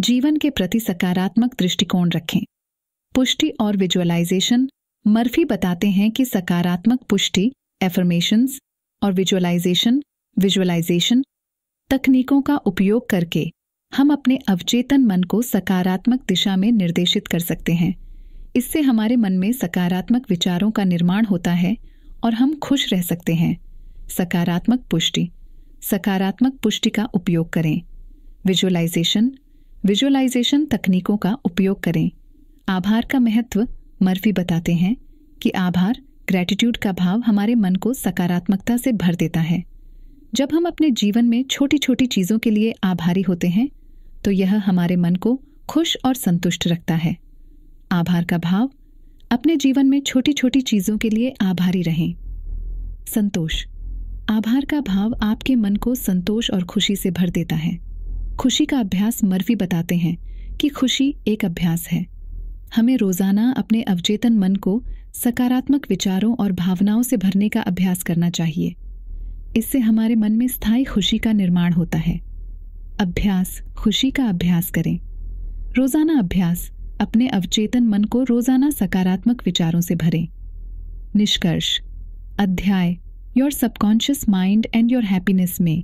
जीवन के प्रति सकारात्मक दृष्टिकोण रखें पुष्टि और विजुअलाइजेशन मर्फी बताते हैं कि सकारात्मक पुष्टि एफर्मेशंस और विजुअलाइजेशन विजुअलाइजेशन तकनीकों का उपयोग करके हम अपने अवचेतन मन को सकारात्मक दिशा में निर्देशित कर सकते हैं इससे हमारे मन में सकारात्मक विचारों का निर्माण होता है और हम खुश रह सकते हैं सकारात्मक पुष्टि सकारात्मक पुष्टि का उपयोग करें विजुअलाइजेशन विजुअलाइजेशन तकनीकों का उपयोग करें आभार का महत्व मर्फी बताते हैं कि आभार ग्रैटिट्यूड का भाव हमारे मन को सकारात्मकता से भर देता है जब हम अपने जीवन में छोटी छोटी चीज़ों के लिए आभारी होते हैं तो यह हमारे मन को खुश और संतुष्ट रखता है आभार का भाव अपने जीवन में छोटी छोटी चीज़ों के लिए आभारी रहें संतोष आभार का भाव आपके मन को संतोष और खुशी से भर देता है खुशी का अभ्यास मर्फी बताते हैं कि खुशी एक अभ्यास है हमें रोजाना अपने अवचेतन मन को सकारात्मक विचारों और भावनाओं से भरने का अभ्यास करना चाहिए इससे हमारे मन में स्थायी खुशी का निर्माण होता है अभ्यास खुशी का अभ्यास करें रोजाना अभ्यास अपने अवचेतन मन को रोजाना सकारात्मक विचारों से भरें निष्कर्ष अध्याय your subconscious mind and your happiness में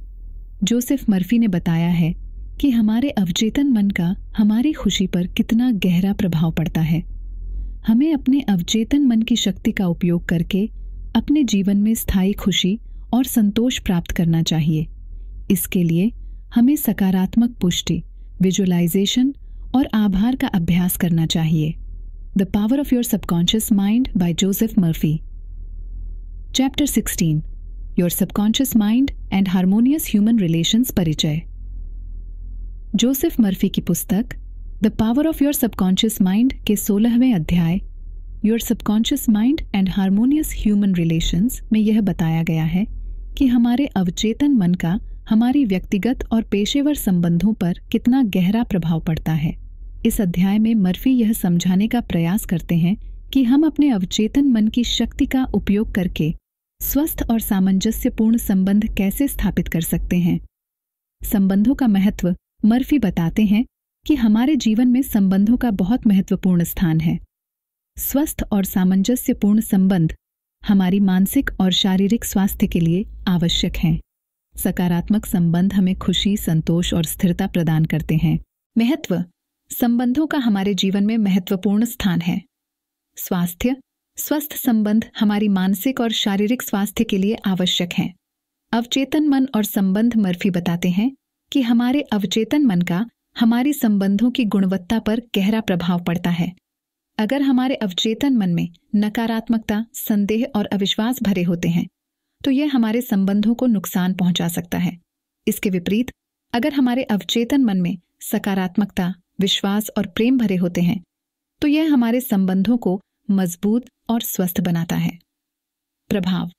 जोसेफ मर्फी ने बताया है कि हमारे अवचेतन मन का हमारी खुशी पर कितना गहरा प्रभाव पड़ता है हमें अपने अवचेतन मन की शक्ति का उपयोग करके अपने जीवन में स्थायी खुशी और संतोष प्राप्त करना चाहिए इसके लिए हमें सकारात्मक पुष्टि विजुअलाइजेशन और आभार का अभ्यास करना चाहिए the power of your subconscious mind by Joseph Murphy chapter 16 your subconscious mind and harmonious human relations परिचय जोसेफ मर्फी की पुस्तक the power of your subconscious mind के सोलहवें अध्याय your subconscious mind and harmonious human relations में यह बताया गया है कि हमारे अवचेतन मन का हमारी व्यक्तिगत और पेशेवर संबंधों पर कितना गहरा प्रभाव पड़ता है इस अध्याय में मर्फी यह समझाने का प्रयास करते हैं कि हम अपने अवचेतन मन की शक्ति का उपयोग करके स्वस्थ और सामंजस्यपूर्ण संबंध कैसे स्थापित कर सकते हैं संबंधों का महत्व मर्फी बताते हैं कि हमारे जीवन में संबंधों का बहुत महत्वपूर्ण स्थान है स्वस्थ और सामंजस्यपूर्ण संबंध हमारी मानसिक और शारीरिक स्वास्थ्य के लिए आवश्यक हैं सकारात्मक संबंध हमें खुशी संतोष और स्थिरता प्रदान करते हैं महत्व संबंधों का हमारे जीवन में महत्वपूर्ण स्थान है स्वास्थ्य स्वस्थ संबंध हमारी मानसिक और शारीरिक स्वास्थ्य के लिए आवश्यक हैं अवचेतन मन और संबंध मर्फी बताते हैं कि हमारे अवचेतन मन का हमारी संबंधों की गुणवत्ता पर गहरा प्रभाव पड़ता है अगर हमारे अवचेतन मन में नकारात्मकता संदेह और अविश्वास भरे होते हैं तो यह हमारे संबंधों को नुकसान पहुंचा सकता है इसके विपरीत अगर हमारे अवचेतन मन में सकारात्मकता विश्वास और प्रेम भरे होते हैं तो यह हमारे संबंधों को मजबूत और स्वस्थ बनाता है प्रभाव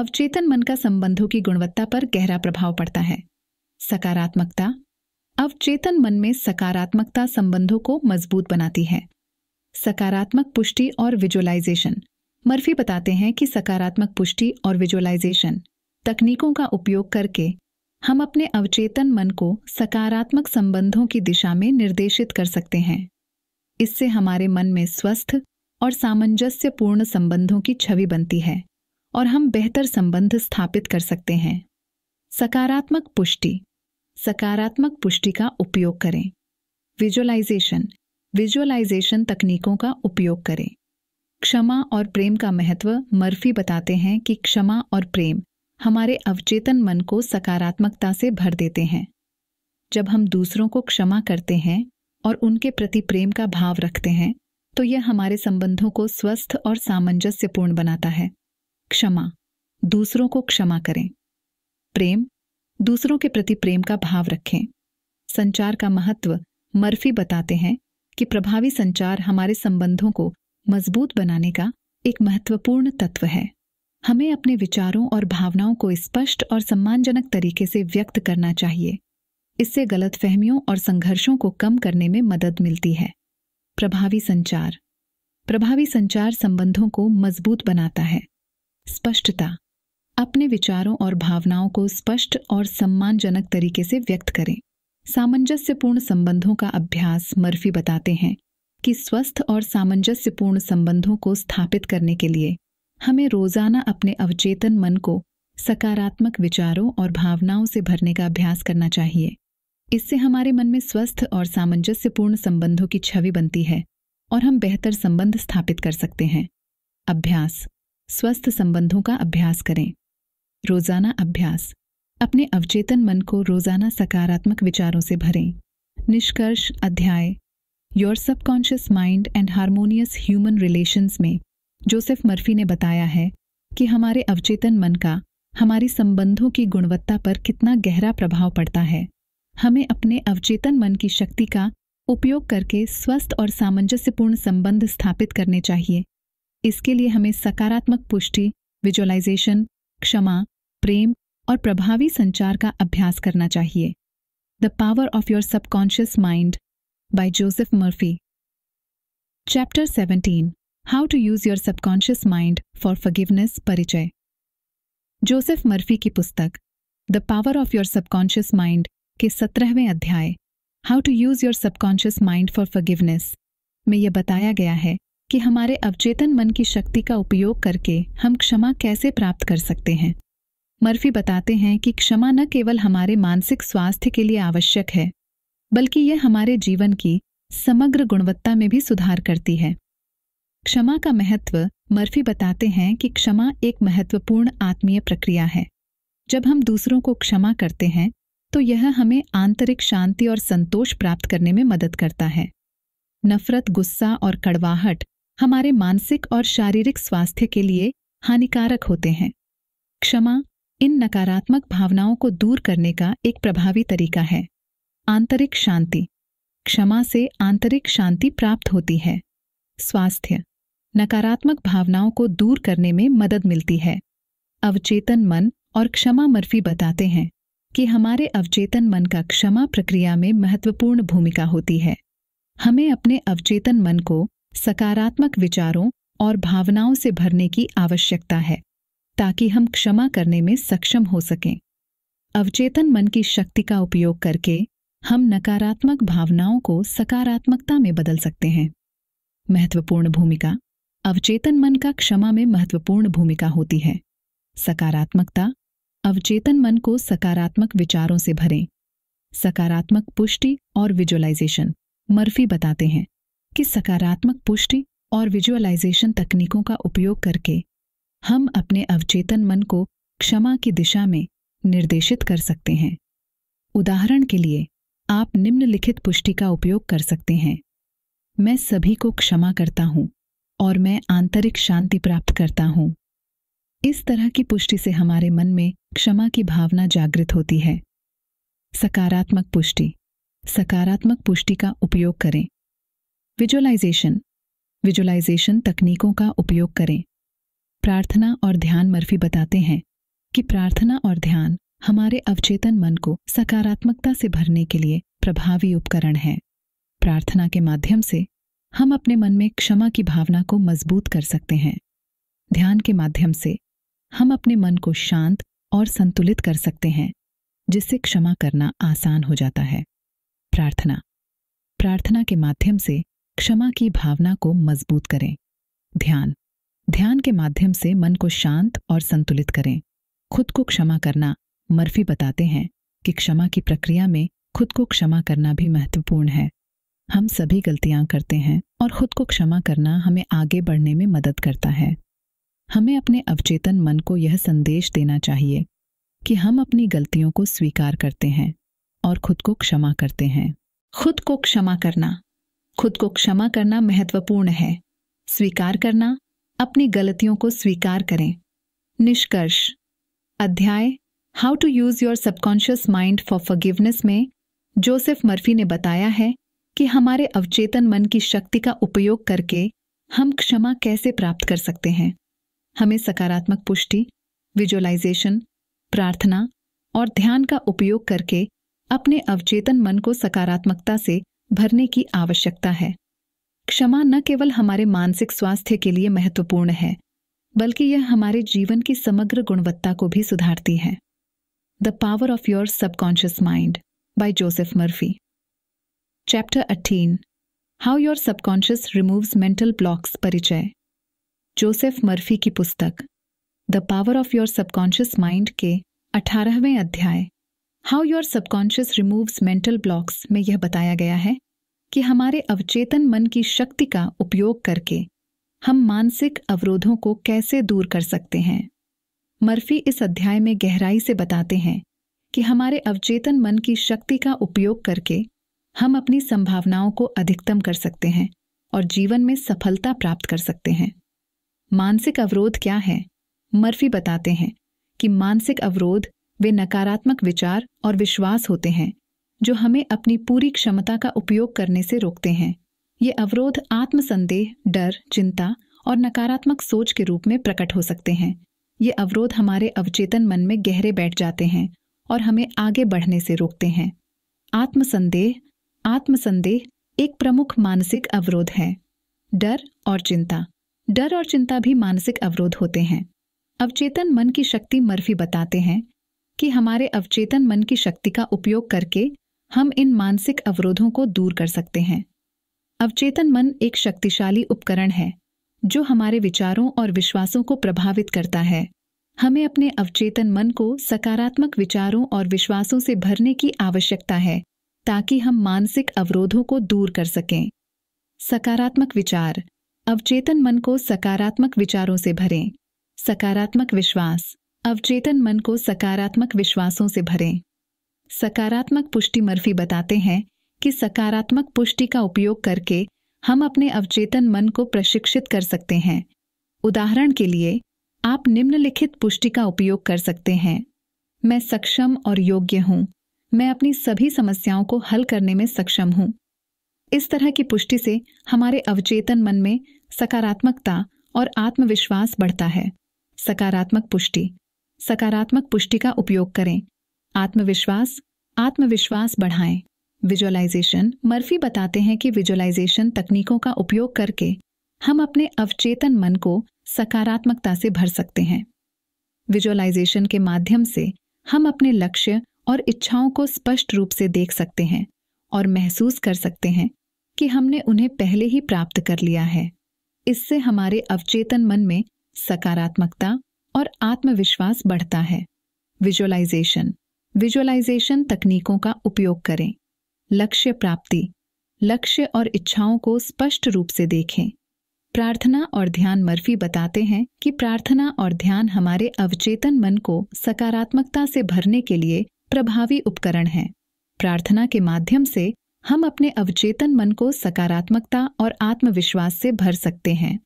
अवचेतन मन का संबंधों की गुणवत्ता पर गहरा प्रभाव पड़ता है सकारात्मकता अवचेतन मन में सकारात्मकता संबंधों को मजबूत बनाती है सकारात्मक पुष्टि और विजुअलाइजेशन मर्फी बताते हैं कि सकारात्मक पुष्टि और विजुअलाइजेशन तकनीकों का उपयोग करके हम अपने अवचेतन मन को सकारात्मक संबंधों की दिशा में निर्देशित कर सकते हैं इससे हमारे मन में स्वस्थ और सामंजस्यपूर्ण संबंधों की छवि बनती है और हम बेहतर संबंध स्थापित कर सकते हैं सकारात्मक पुष्टि सकारात्मक पुष्टि का उपयोग करें विजुअलाइजेशन विजुअलाइजेशन तकनीकों का उपयोग करें क्षमा और प्रेम का महत्व मर्फी बताते हैं कि क्षमा और प्रेम हमारे अवचेतन मन को सकारात्मकता से भर देते हैं जब हम दूसरों को क्षमा करते हैं और उनके प्रति प्रेम का भाव रखते हैं तो यह हमारे संबंधों को स्वस्थ और सामंजस्यपूर्ण बनाता है क्षमा दूसरों को क्षमा करें प्रेम दूसरों के प्रति प्रेम का भाव रखें संचार का महत्व मर्फी बताते हैं कि प्रभावी संचार हमारे संबंधों को मजबूत बनाने का एक महत्वपूर्ण तत्व है हमें अपने विचारों और भावनाओं को स्पष्ट और सम्मानजनक तरीके से व्यक्त करना चाहिए इससे गलतफहमियों और संघर्षों को कम करने में मदद मिलती है प्रभावी संचार प्रभावी संचार संबंधों को मजबूत बनाता है स्पष्टता अपने विचारों और भावनाओं को स्पष्ट और सम्मानजनक तरीके से व्यक्त करें सामंजस्यपूर्ण संबंधों का अभ्यास मर्फी बताते हैं कि स्वस्थ और सामंजस्यपूर्ण संबंधों को स्थापित करने के लिए हमें रोजाना अपने अवचेतन मन को सकारात्मक विचारों और भावनाओं से भरने का अभ्यास करना चाहिए इससे हमारे मन में स्वस्थ और सामंजस्यपूर्ण संबंधों की छवि बनती है और हम बेहतर संबंध स्थापित कर सकते हैं अभ्यास स्वस्थ संबंधों का अभ्यास करें रोजाना अभ्यास अपने अवचेतन मन को रोजाना सकारात्मक विचारों से भरें निष्कर्ष अध्याय your subconscious mind and harmonious human relations में जोसेफ मर्फी ने बताया है कि हमारे अवचेतन मन का हमारी संबंधों की गुणवत्ता पर कितना गहरा प्रभाव पड़ता है हमें अपने अवचेतन मन की शक्ति का उपयोग करके स्वस्थ और सामंजस्यपूर्ण संबंध स्थापित करने चाहिए इसके लिए हमें सकारात्मक पुष्टि विजुअलाइजेशन क्षमा प्रेम और प्रभावी संचार का अभ्यास करना चाहिए the power of your subconscious mind by Joseph Murphy chapter 17 how to use your subconscious mind for forgiveness परिचय जोसेफ मर्फी की पुस्तक the power of your subconscious mind के सत्रहवें अध्याय how to use your subconscious mind for forgiveness में यह बताया गया है कि हमारे अवचेतन मन की शक्ति का उपयोग करके हम क्षमा कैसे प्राप्त कर सकते हैं मर्फी बताते हैं कि क्षमा न केवल हमारे मानसिक स्वास्थ्य के लिए आवश्यक है बल्कि यह हमारे जीवन की समग्र गुणवत्ता में भी सुधार करती है क्षमा का महत्व मर्फी बताते हैं कि क्षमा एक महत्वपूर्ण आत्मीय प्रक्रिया है जब हम दूसरों को क्षमा करते हैं तो यह हमें आंतरिक शांति और संतोष प्राप्त करने में मदद करता है नफरत गुस्सा और कड़वाहट हमारे मानसिक और शारीरिक स्वास्थ्य के लिए हानिकारक होते हैं क्षमा इन नकारात्मक भावनाओं को दूर करने का एक प्रभावी तरीका है आंतरिक शांति क्षमा से आंतरिक शांति प्राप्त होती है स्वास्थ्य नकारात्मक भावनाओं को दूर करने में मदद मिलती है अवचेतन मन और क्षमा मर्फी बताते हैं कि हमारे अवचेतन मन का क्षमा प्रक्रिया में महत्वपूर्ण भूमिका होती है हमें अपने अवचेतन मन को सकारात्मक विचारों और भावनाओं से भरने की आवश्यकता है ताकि हम क्षमा करने में सक्षम हो सकें अवचेतन मन की शक्ति का उपयोग करके हम नकारात्मक भावनाओं को सकारात्मकता में बदल सकते हैं महत्वपूर्ण भूमिका अवचेतन मन का क्षमा में महत्वपूर्ण भूमिका होती है सकारात्मकता अवचेतन मन को सकारात्मक विचारों से भरें सकारात्मक पुष्टि और विजुअलाइजेशन मर्फी बताते हैं कि सकारात्मक पुष्टि और विजुअलाइजेशन तकनीकों का उपयोग करके हम अपने अवचेतन मन को क्षमा की दिशा में निर्देशित कर सकते हैं उदाहरण के लिए आप निम्नलिखित पुष्टि का उपयोग कर सकते हैं मैं सभी को क्षमा करता हूं और मैं आंतरिक शांति प्राप्त करता हूं इस तरह की पुष्टि से हमारे मन में क्षमा की भावना जागृत होती है सकारात्मक पुष्टि सकारात्मक पुष्टि का उपयोग करें विजुअलाइजेशन विजुअलाइजेशन तकनीकों का उपयोग करें प्रार्थना और ध्यान मर्फी बताते हैं कि प्रार्थना और ध्यान हमारे अवचेतन मन को सकारात्मकता से भरने के लिए प्रभावी उपकरण है प्रार्थना के माध्यम से हम अपने मन में क्षमा की भावना को मजबूत कर सकते हैं ध्यान के माध्यम से हम अपने मन को शांत और संतुलित कर सकते हैं जिससे क्षमा करना आसान हो जाता है प्रार्थना प्रार्थना के माध्यम से क्षमा की भावना को मजबूत करें ध्यान ध्यान के माध्यम से मन को शांत और संतुलित करें खुद को क्षमा करना मर्फी बताते हैं कि क्षमा की प्रक्रिया में खुद को क्षमा करना भी महत्वपूर्ण है हम सभी गलतियां करते हैं और खुद को क्षमा करना हमें आगे बढ़ने में मदद करता है हमें अपने अवचेतन मन को यह संदेश देना चाहिए कि हम अपनी गलतियों को स्वीकार करते हैं और खुद को क्षमा करते हैं खुद को क्षमा करना खुद को क्षमा करना महत्वपूर्ण है स्वीकार करना अपनी गलतियों को स्वीकार करें निष्कर्ष अध्याय how to use your subconscious mind for forgiveness में जोसेफ मर्फी ने बताया है कि हमारे अवचेतन मन की शक्ति का उपयोग करके हम क्षमा कैसे प्राप्त कर सकते हैं हमें सकारात्मक पुष्टि विजुअलाइजेशन प्रार्थना और ध्यान का उपयोग करके अपने अवचेतन मन को सकारात्मकता से भरने की आवश्यकता है क्षमा न केवल हमारे मानसिक स्वास्थ्य के लिए महत्वपूर्ण है बल्कि यह हमारे जीवन की समग्र गुणवत्ता को भी सुधारती है the power of your subconscious mind by Joseph Murphy chapter 18 how your subconscious removes mental blocks परिचय जोसेफ मर्फी की पुस्तक the power of your subconscious mind के अठारहवें अध्याय how your subconscious removes mental blocks में यह बताया गया है कि हमारे अवचेतन मन की शक्ति का उपयोग करके हम मानसिक अवरोधों को कैसे दूर कर सकते हैं मर्फी इस अध्याय में गहराई से बताते हैं कि हमारे अवचेतन मन की शक्ति का उपयोग करके हम अपनी संभावनाओं को अधिकतम कर सकते हैं और जीवन में सफलता प्राप्त कर सकते हैं मानसिक अवरोध क्या है मर्फी बताते हैं कि मानसिक अवरोध वे नकारात्मक विचार और विश्वास होते हैं जो हमें अपनी पूरी क्षमता का उपयोग करने से रोकते हैं ये अवरोध आत्मसंदेह डर चिंता और नकारात्मक सोच के रूप में प्रकट हो सकते हैं ये अवरोध हमारे अवचेतन मन में गहरे बैठ जाते हैं और हमें आगे बढ़ने से रोकते हैं आत्मसंदेह आत्मसंदेह एक प्रमुख मानसिक अवरोध है डर और चिंता डर और चिंता भी मानसिक अवरोध होते हैं अवचेतन मन की शक्ति मर्फी बताते हैं कि हमारे अवचेतन मन की शक्ति का उपयोग करके हम इन मानसिक अवरोधों को दूर कर सकते हैं अवचेतन मन एक शक्तिशाली उपकरण है जो हमारे विचारों और विश्वासों को प्रभावित करता है हमें अपने अवचेतन मन को सकारात्मक विचारों और विश्वासों से भरने की आवश्यकता है ताकि हम मानसिक अवरोधों को दूर कर सकें सकारात्मक विचार अवचेतन मन को सकारात्मक विचारों से भरें सकारात्मक विश्वास अवचेतन मन को सकारात्मक विश्वासों से भरें सकारात्मक पुष्टि मर्फी बताते हैं कि सकारात्मक पुष्टि का उपयोग करके हम अपने अवचेतन मन को प्रशिक्षित कर सकते हैं उदाहरण के लिए आप निम्नलिखित पुष्टि का उपयोग कर सकते हैं मैं सक्षम और योग्य हूँ मैं अपनी सभी समस्याओं को हल करने में सक्षम हूँ इस तरह की पुष्टि से हमारे अवचेतन मन में सकारात्मकता और आत्मविश्वास बढ़ता है सकारात्मक पुष्टि सकारात्मक पुष्टि का उपयोग करें आत्मविश्वास आत्मविश्वास बढ़ाएं विजुअलाइजेशन मर्फी बताते हैं कि विजुअलाइजेशन तकनीकों का उपयोग करके हम अपने अवचेतन मन को सकारात्मकता से भर सकते हैं विजुअलाइजेशन के माध्यम से हम अपने लक्ष्य और इच्छाओं को स्पष्ट रूप से देख सकते हैं और महसूस कर सकते हैं कि हमने उन्हें पहले ही प्राप्त कर लिया है इससे हमारे अवचेतन मन में सकारात्मकता और आत्मविश्वास बढ़ता है विजुअलाइजेशन विजुअलाइजेशन तकनीकों का उपयोग करें लक्ष्य प्राप्ति लक्ष्य और इच्छाओं को स्पष्ट रूप से देखें प्रार्थना और ध्यान मर्फी बताते हैं कि प्रार्थना और ध्यान हमारे अवचेतन मन को सकारात्मकता से भरने के लिए प्रभावी उपकरण हैं प्रार्थना के माध्यम से हम अपने अवचेतन मन को सकारात्मकता और आत्मविश्वास से भर सकते हैं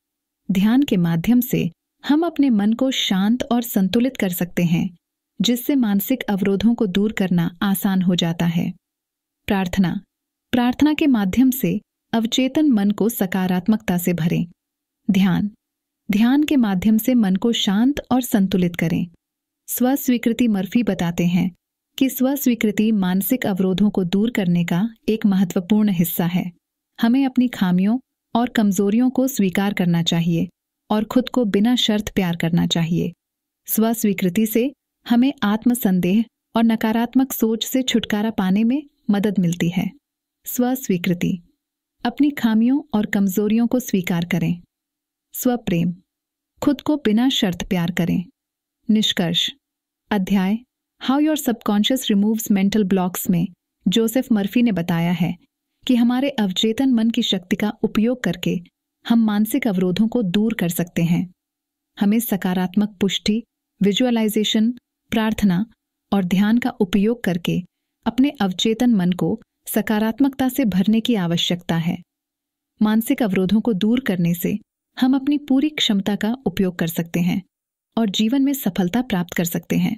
ध्यान के माध्यम से हम अपने मन को शांत और संतुलित कर सकते हैं जिससे मानसिक अवरोधों को दूर करना आसान हो जाता है प्रार्थना प्रार्थना के माध्यम से अवचेतन मन को सकारात्मकता से भरें ध्यान ध्यान के माध्यम से मन को शांत और संतुलित करें स्वस्वीकृति मर्फी बताते हैं कि स्वस्वीकृति मानसिक अवरोधों को दूर करने का एक महत्वपूर्ण हिस्सा है हमें अपनी खामियों और कमजोरियों को स्वीकार करना चाहिए और खुद को बिना शर्त प्यार करना चाहिए स्वस्वीकृति से हमें आत्मसंदेह और नकारात्मक सोच से छुटकारा पाने में मदद मिलती है स्वस्वीकृति अपनी खामियों और कमजोरियों को स्वीकार करें स्वप्रेम खुद को बिना शर्त प्यार करें निष्कर्ष अध्याय how your subconscious removes mental blocks में जोसेफ मर्फी ने बताया है कि हमारे अवचेतन मन की शक्ति का उपयोग करके हम मानसिक अवरोधों को दूर कर सकते हैं हमें सकारात्मक पुष्टि विजुअलाइजेशन प्रार्थना और ध्यान का उपयोग करके अपने अवचेतन मन को सकारात्मकता से भरने की आवश्यकता है मानसिक अवरोधों को दूर करने से हम अपनी पूरी क्षमता का उपयोग कर सकते हैं और जीवन में सफलता प्राप्त कर सकते हैं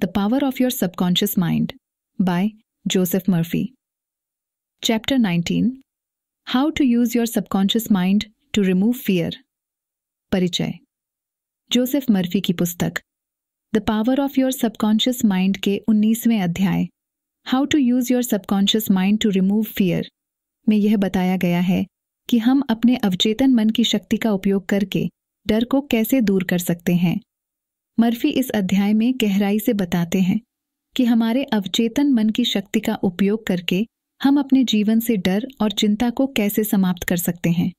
the power of your subconscious mind by Joseph Murphy chapter 19 how to use your subconscious mind to remove fear परिचय जोसेफ मर्फी की पुस्तक the power of your subconscious mind के उन्नीसवें अध्याय how to use your subconscious mind to remove fear में यह बताया गया है कि हम अपने अवचेतन मन की शक्ति का उपयोग करके डर को कैसे दूर कर सकते हैं मर्फी इस अध्याय में गहराई से बताते हैं कि हमारे अवचेतन मन की शक्ति का उपयोग करके हम अपने जीवन से डर और चिंता को कैसे समाप्त कर सकते हैं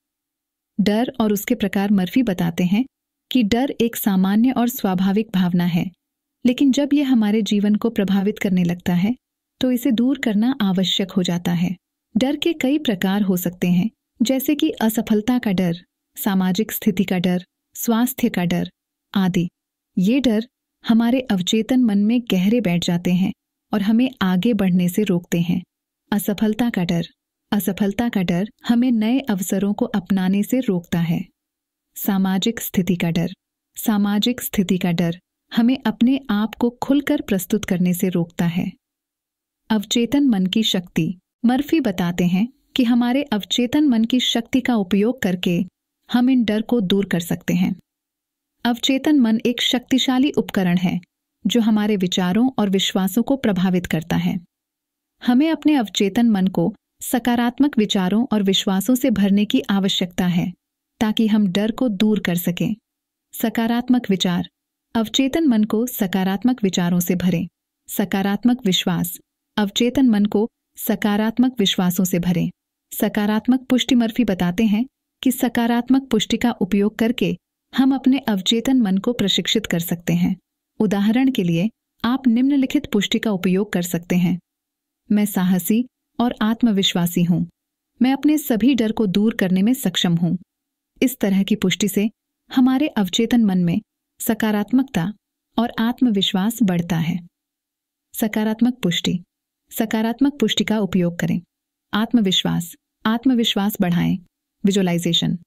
डर और उसके प्रकार मर्फी बताते हैं कि डर एक सामान्य और स्वाभाविक भावना है लेकिन जब यह हमारे जीवन को प्रभावित करने लगता है तो इसे दूर करना आवश्यक हो जाता है डर के कई प्रकार हो सकते हैं जैसे कि असफलता का डर सामाजिक स्थिति का डर स्वास्थ्य का डर आदि ये डर हमारे अवचेतन मन में गहरे बैठ जाते हैं और हमें आगे बढ़ने से रोकते हैं असफलता का डर असफलता का डर हमें नए अवसरों को अपनाने से रोकता है सामाजिक स्थिति का डर सामाजिक स्थिति का डर हमें अपने आप को खुलकर प्रस्तुत करने से रोकता है अवचेतन मन की शक्ति मर्फी बताते हैं कि हमारे अवचेतन मन की शक्ति का उपयोग करके हम इन डर को दूर कर सकते हैं अवचेतन मन एक शक्तिशाली उपकरण है जो हमारे विचारों और विश्वासों को प्रभावित करता है हमें अपने अवचेतन मन को सकारात्मक विचारों और विश्वासों से भरने की आवश्यकता है ताकि हम डर को दूर कर सकें सकारात्मक विचार अवचेतन मन को सकारात्मक विचारों से भरें सकारात्मक विश्वास अवचेतन मन को सकारात्मक विश्वासों से भरें सकारात्मक पुष्टि मर्फी बताते हैं कि सकारात्मक पुष्टि का उपयोग करके हम अपने अवचेतन मन को प्रशिक्षित कर सकते हैं उदाहरण के लिए आप निम्नलिखित पुष्टि का उपयोग कर सकते हैं मैं साहसी और आत्मविश्वासी हूं मैं अपने सभी डर को दूर करने में सक्षम हूं इस तरह की पुष्टि से हमारे अवचेतन मन में सकारात्मकता और आत्मविश्वास बढ़ता है सकारात्मक पुष्टि सकारात्मक पुष्टि का उपयोग करें आत्मविश्वास आत्मविश्वास बढ़ाएं विजुअलाइजेशन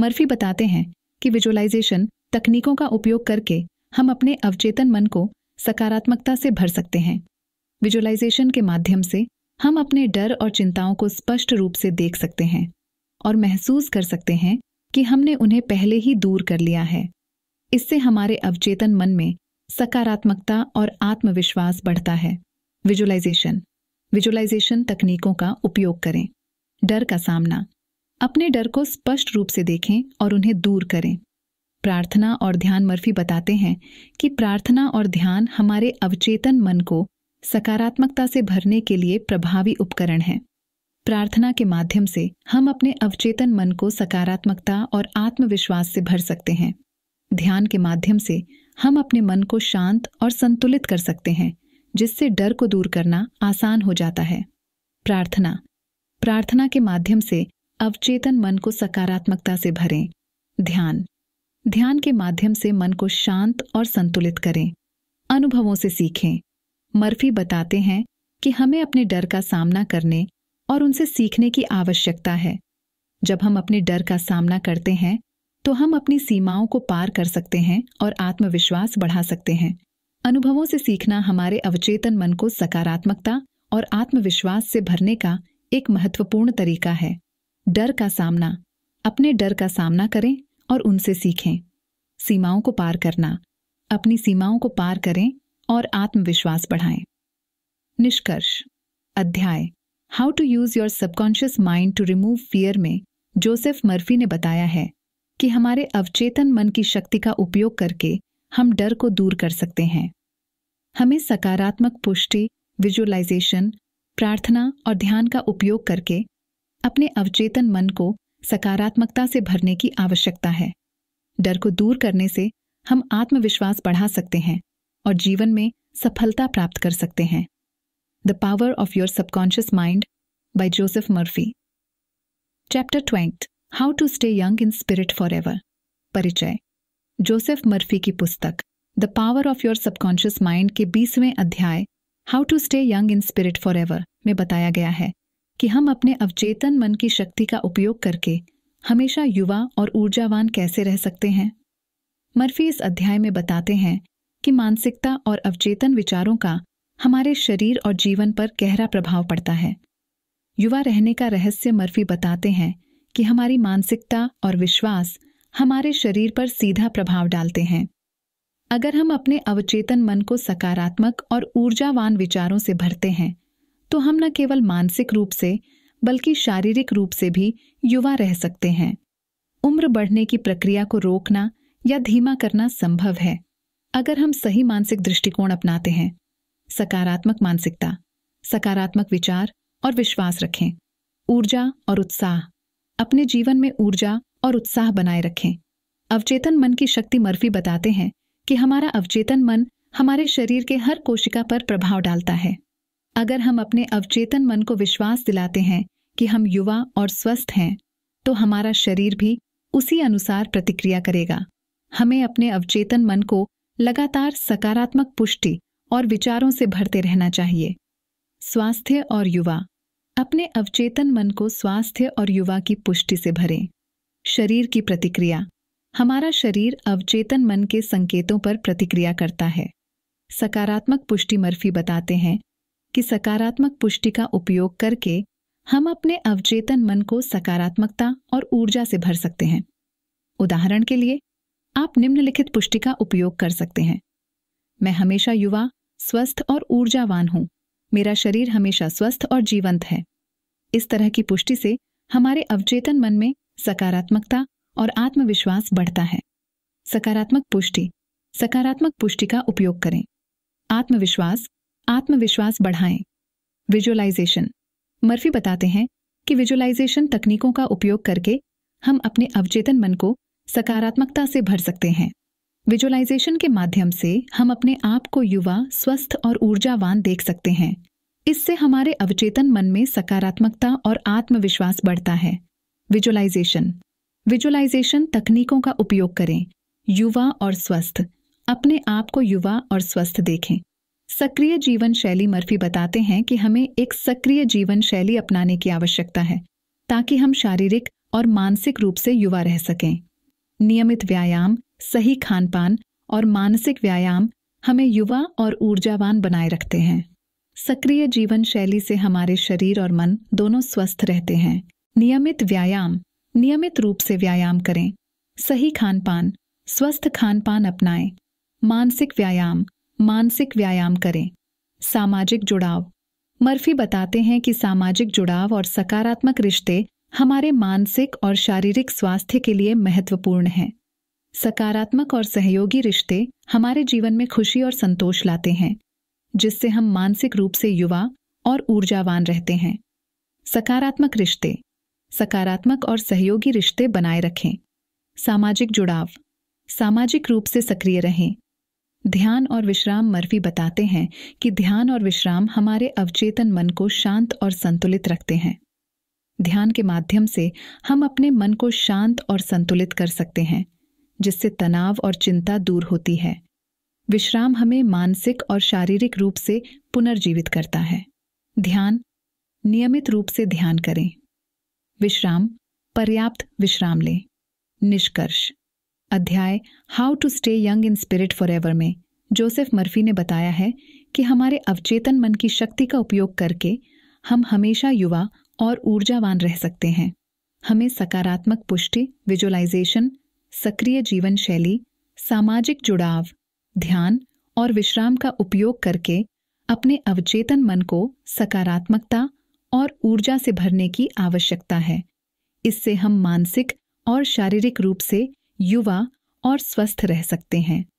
मर्फी बताते हैं कि विजुअलाइजेशन तकनीकों का उपयोग करके हम अपने अवचेतन मन को सकारात्मकता से भर सकते हैं विजुअलाइजेशन के माध्यम से हम अपने डर और चिंताओं को स्पष्ट रूप से देख सकते हैं और महसूस कर सकते हैं कि हमने उन्हें पहले ही दूर कर लिया है इससे हमारे अवचेतन मन में सकारात्मकता और आत्मविश्वास बढ़ता है विजुलाइजेशन विजुलाइजेशन तकनीकों का उपयोग करें डर का सामना अपने डर को स्पष्ट रूप से देखें और उन्हें दूर करें प्रार्थना और ध्यान मर्फी बताते हैं कि प्रार्थना और ध्यान हमारे अवचेतन मन को सकारात्मकता से भरने के लिए प्रभावी उपकरण हैं प्रार्थना के माध्यम से हम अपने अवचेतन मन को सकारात्मकता और आत्मविश्वास से भर सकते हैं ध्यान के माध्यम से हम अपने मन को शांत और संतुलित कर सकते हैं जिससे डर को दूर करना आसान हो जाता है प्रार्थना प्रार्थना के माध्यम से अवचेतन मन को सकारात्मकता से भरें ध्यान ध्यान के माध्यम से मन को शांत और संतुलित करें अनुभवों से सीखें मर्फी बताते हैं कि हमें अपने डर का सामना करने और उनसे सीखने की आवश्यकता है जब हम अपने डर का सामना करते हैं तो हम अपनी सीमाओं को पार कर सकते हैं और आत्मविश्वास बढ़ा सकते हैं अनुभवों से सीखना हमारे अवचेतन मन को सकारात्मकता और आत्मविश्वास से भरने का एक महत्वपूर्ण तरीका है डर का सामना अपने डर का सामना करें और उनसे सीखें सीमाओं को पार करना अपनी सीमाओं को पार करें और आत्मविश्वास बढ़ाएं निष्कर्ष अध्याय how to use your subconscious mind to remove fear में जोसेफ मर्फी ने बताया है कि हमारे अवचेतन मन की शक्ति का उपयोग करके हम डर को दूर कर सकते हैं हमें सकारात्मक पुष्टि विजुअलाइजेशन प्रार्थना और ध्यान का उपयोग करके अपने अवचेतन मन को सकारात्मकता से भरने की आवश्यकता है डर को दूर करने से हम आत्मविश्वास बढ़ा सकते हैं और जीवन में सफलता प्राप्त कर सकते हैं the power of your subconscious mind by Joseph Murphy chapter twenty how to stay young in spirit forever परिचय जोसेफ मर्फी की पुस्तक the power of your subconscious mind के बीसवें अध्याय how to stay young in spirit forever में बताया गया है कि हम अपने अवचेतन मन की शक्ति का उपयोग करके हमेशा युवा और ऊर्जावान कैसे रह सकते हैं मर्फी इस अध्याय में बताते हैं कि मानसिकता और अवचेतन विचारों का हमारे शरीर और जीवन पर गहरा प्रभाव पड़ता है युवा रहने का रहस्य मर्फी बताते हैं कि हमारी मानसिकता और विश्वास हमारे शरीर पर सीधा प्रभाव डालते हैं अगर हम अपने अवचेतन मन को सकारात्मक और ऊर्जावान विचारों से भरते हैं तो हम न केवल मानसिक रूप से बल्कि शारीरिक रूप से भी युवा रह सकते हैं उम्र बढ़ने की प्रक्रिया को रोकना या धीमा करना संभव है अगर हम सही मानसिक दृष्टिकोण अपनाते हैं सकारात्मक मानसिकता सकारात्मक विचार और विश्वास रखें ऊर्जा और उत्साह अपने जीवन में ऊर्जा और उत्साह बनाए रखें अवचेतन मन की शक्ति मर्फी बताते हैं कि हमारा अवचेतन मन हमारे शरीर के हर कोशिका पर प्रभाव डालता है अगर हम अपने अवचेतन मन को विश्वास दिलाते हैं कि हम युवा और स्वस्थ हैं तो हमारा शरीर भी उसी अनुसार प्रतिक्रिया करेगा हमें अपने अवचेतन मन को लगातार सकारात्मक पुष्टि और विचारों से भरते रहना चाहिए स्वास्थ्य और युवा अपने अवचेतन मन को स्वास्थ्य और युवा की पुष्टि से भरें शरीर की प्रतिक्रिया हमारा शरीर अवचेतन मन के संकेतों पर प्रतिक्रिया करता है सकारात्मक पुष्टि मर्फी बताते हैं कि सकारात्मक पुष्टि का उपयोग करके हम अपने अवचेतन मन को सकारात्मकता और ऊर्जा से भर सकते हैं उदाहरण के लिए आप निम्नलिखित पुष्टि का उपयोग कर सकते हैं मैं हमेशा युवा स्वस्थ और ऊर्जावान हूं मेरा शरीर हमेशा स्वस्थ और जीवंत है इस तरह की पुष्टि से हमारे अवचेतन मन में सकारात्मकता और आत्मविश्वास बढ़ता है सकारात्मक पुष्टि सकारात्मक पुष्टि का उपयोग करें आत्मविश्वास आत्मविश्वास बढ़ाएं विजुअलाइजेशन मर्फी बताते हैं कि विजुअलाइजेशन तकनीकों का उपयोग करके हम अपने अवचेतन मन को सकारात्मकता से भर सकते हैं विजुअलाइजेशन के माध्यम से हम अपने आप को युवा स्वस्थ और ऊर्जावान देख सकते हैं इससे हमारे अवचेतन मन में सकारात्मकता और आत्मविश्वास बढ़ता है विजुअलाइजेशन विजुअलाइजेशन तकनीकों का उपयोग करें युवा और स्वस्थ अपने आप को युवा और स्वस्थ देखें सक्रिय जीवन शैली मर्फी बताते हैं कि हमें एक सक्रिय जीवन शैली अपनाने की आवश्यकता है ताकि हम शारीरिक और मानसिक रूप से युवा रह सकें नियमित व्यायाम सही खान पान और मानसिक व्यायाम हमें युवा और ऊर्जावान बनाए रखते हैं सक्रिय जीवन शैली से हमारे शरीर और मन दोनों स्वस्थ रहते हैं नियमित व्यायाम नियमित रूप से व्यायाम करें सही खान पान स्वस्थ खान पान अपनाएं मानसिक व्यायाम मानसिक व्यायाम करें सामाजिक जुड़ाव मर्फी बताते हैं कि सामाजिक जुड़ाव और सकारात्मक रिश्ते हमारे मानसिक और शारीरिक स्वास्थ्य के लिए महत्वपूर्ण हैं सकारात्मक और सहयोगी रिश्ते हमारे जीवन में खुशी और संतोष लाते हैं जिससे हम मानसिक रूप से युवा और ऊर्जावान रहते हैं सकारात्मक रिश्ते सकारात्मक और सहयोगी रिश्ते बनाए रखें सामाजिक जुड़ाव सामाजिक रूप से सक्रिय रहें ध्यान और विश्राम मर्फी बताते हैं कि ध्यान और विश्राम हमारे अवचेतन मन को शांत और संतुलित रखते हैं ध्यान के माध्यम से हम अपने मन को शांत और संतुलित कर सकते हैं जिससे तनाव और चिंता दूर होती है विश्राम हमें मानसिक और शारीरिक रूप से पुनर्जीवित करता है ध्यान नियमित रूप से ध्यान करें विश्राम पर्याप्त विश्राम लें निष्कर्ष अध्याय how to stay young in spirit forever में जोसेफ मर्फी ने बताया है कि हमारे अवचेतन मन की शक्ति का उपयोग करके हम हमेशा युवा और ऊर्जावान रह सकते हैं हमें सकारात्मक पुष्टि विजुअलाइजेशन सक्रिय जीवन शैली सामाजिक जुड़ाव ध्यान और विश्राम का उपयोग करके अपने अवचेतन मन को सकारात्मकता और ऊर्जा से भरने की आवश्यकता है इससे हम मानसिक और शारीरिक रूप से युवा और स्वस्थ रह सकते हैं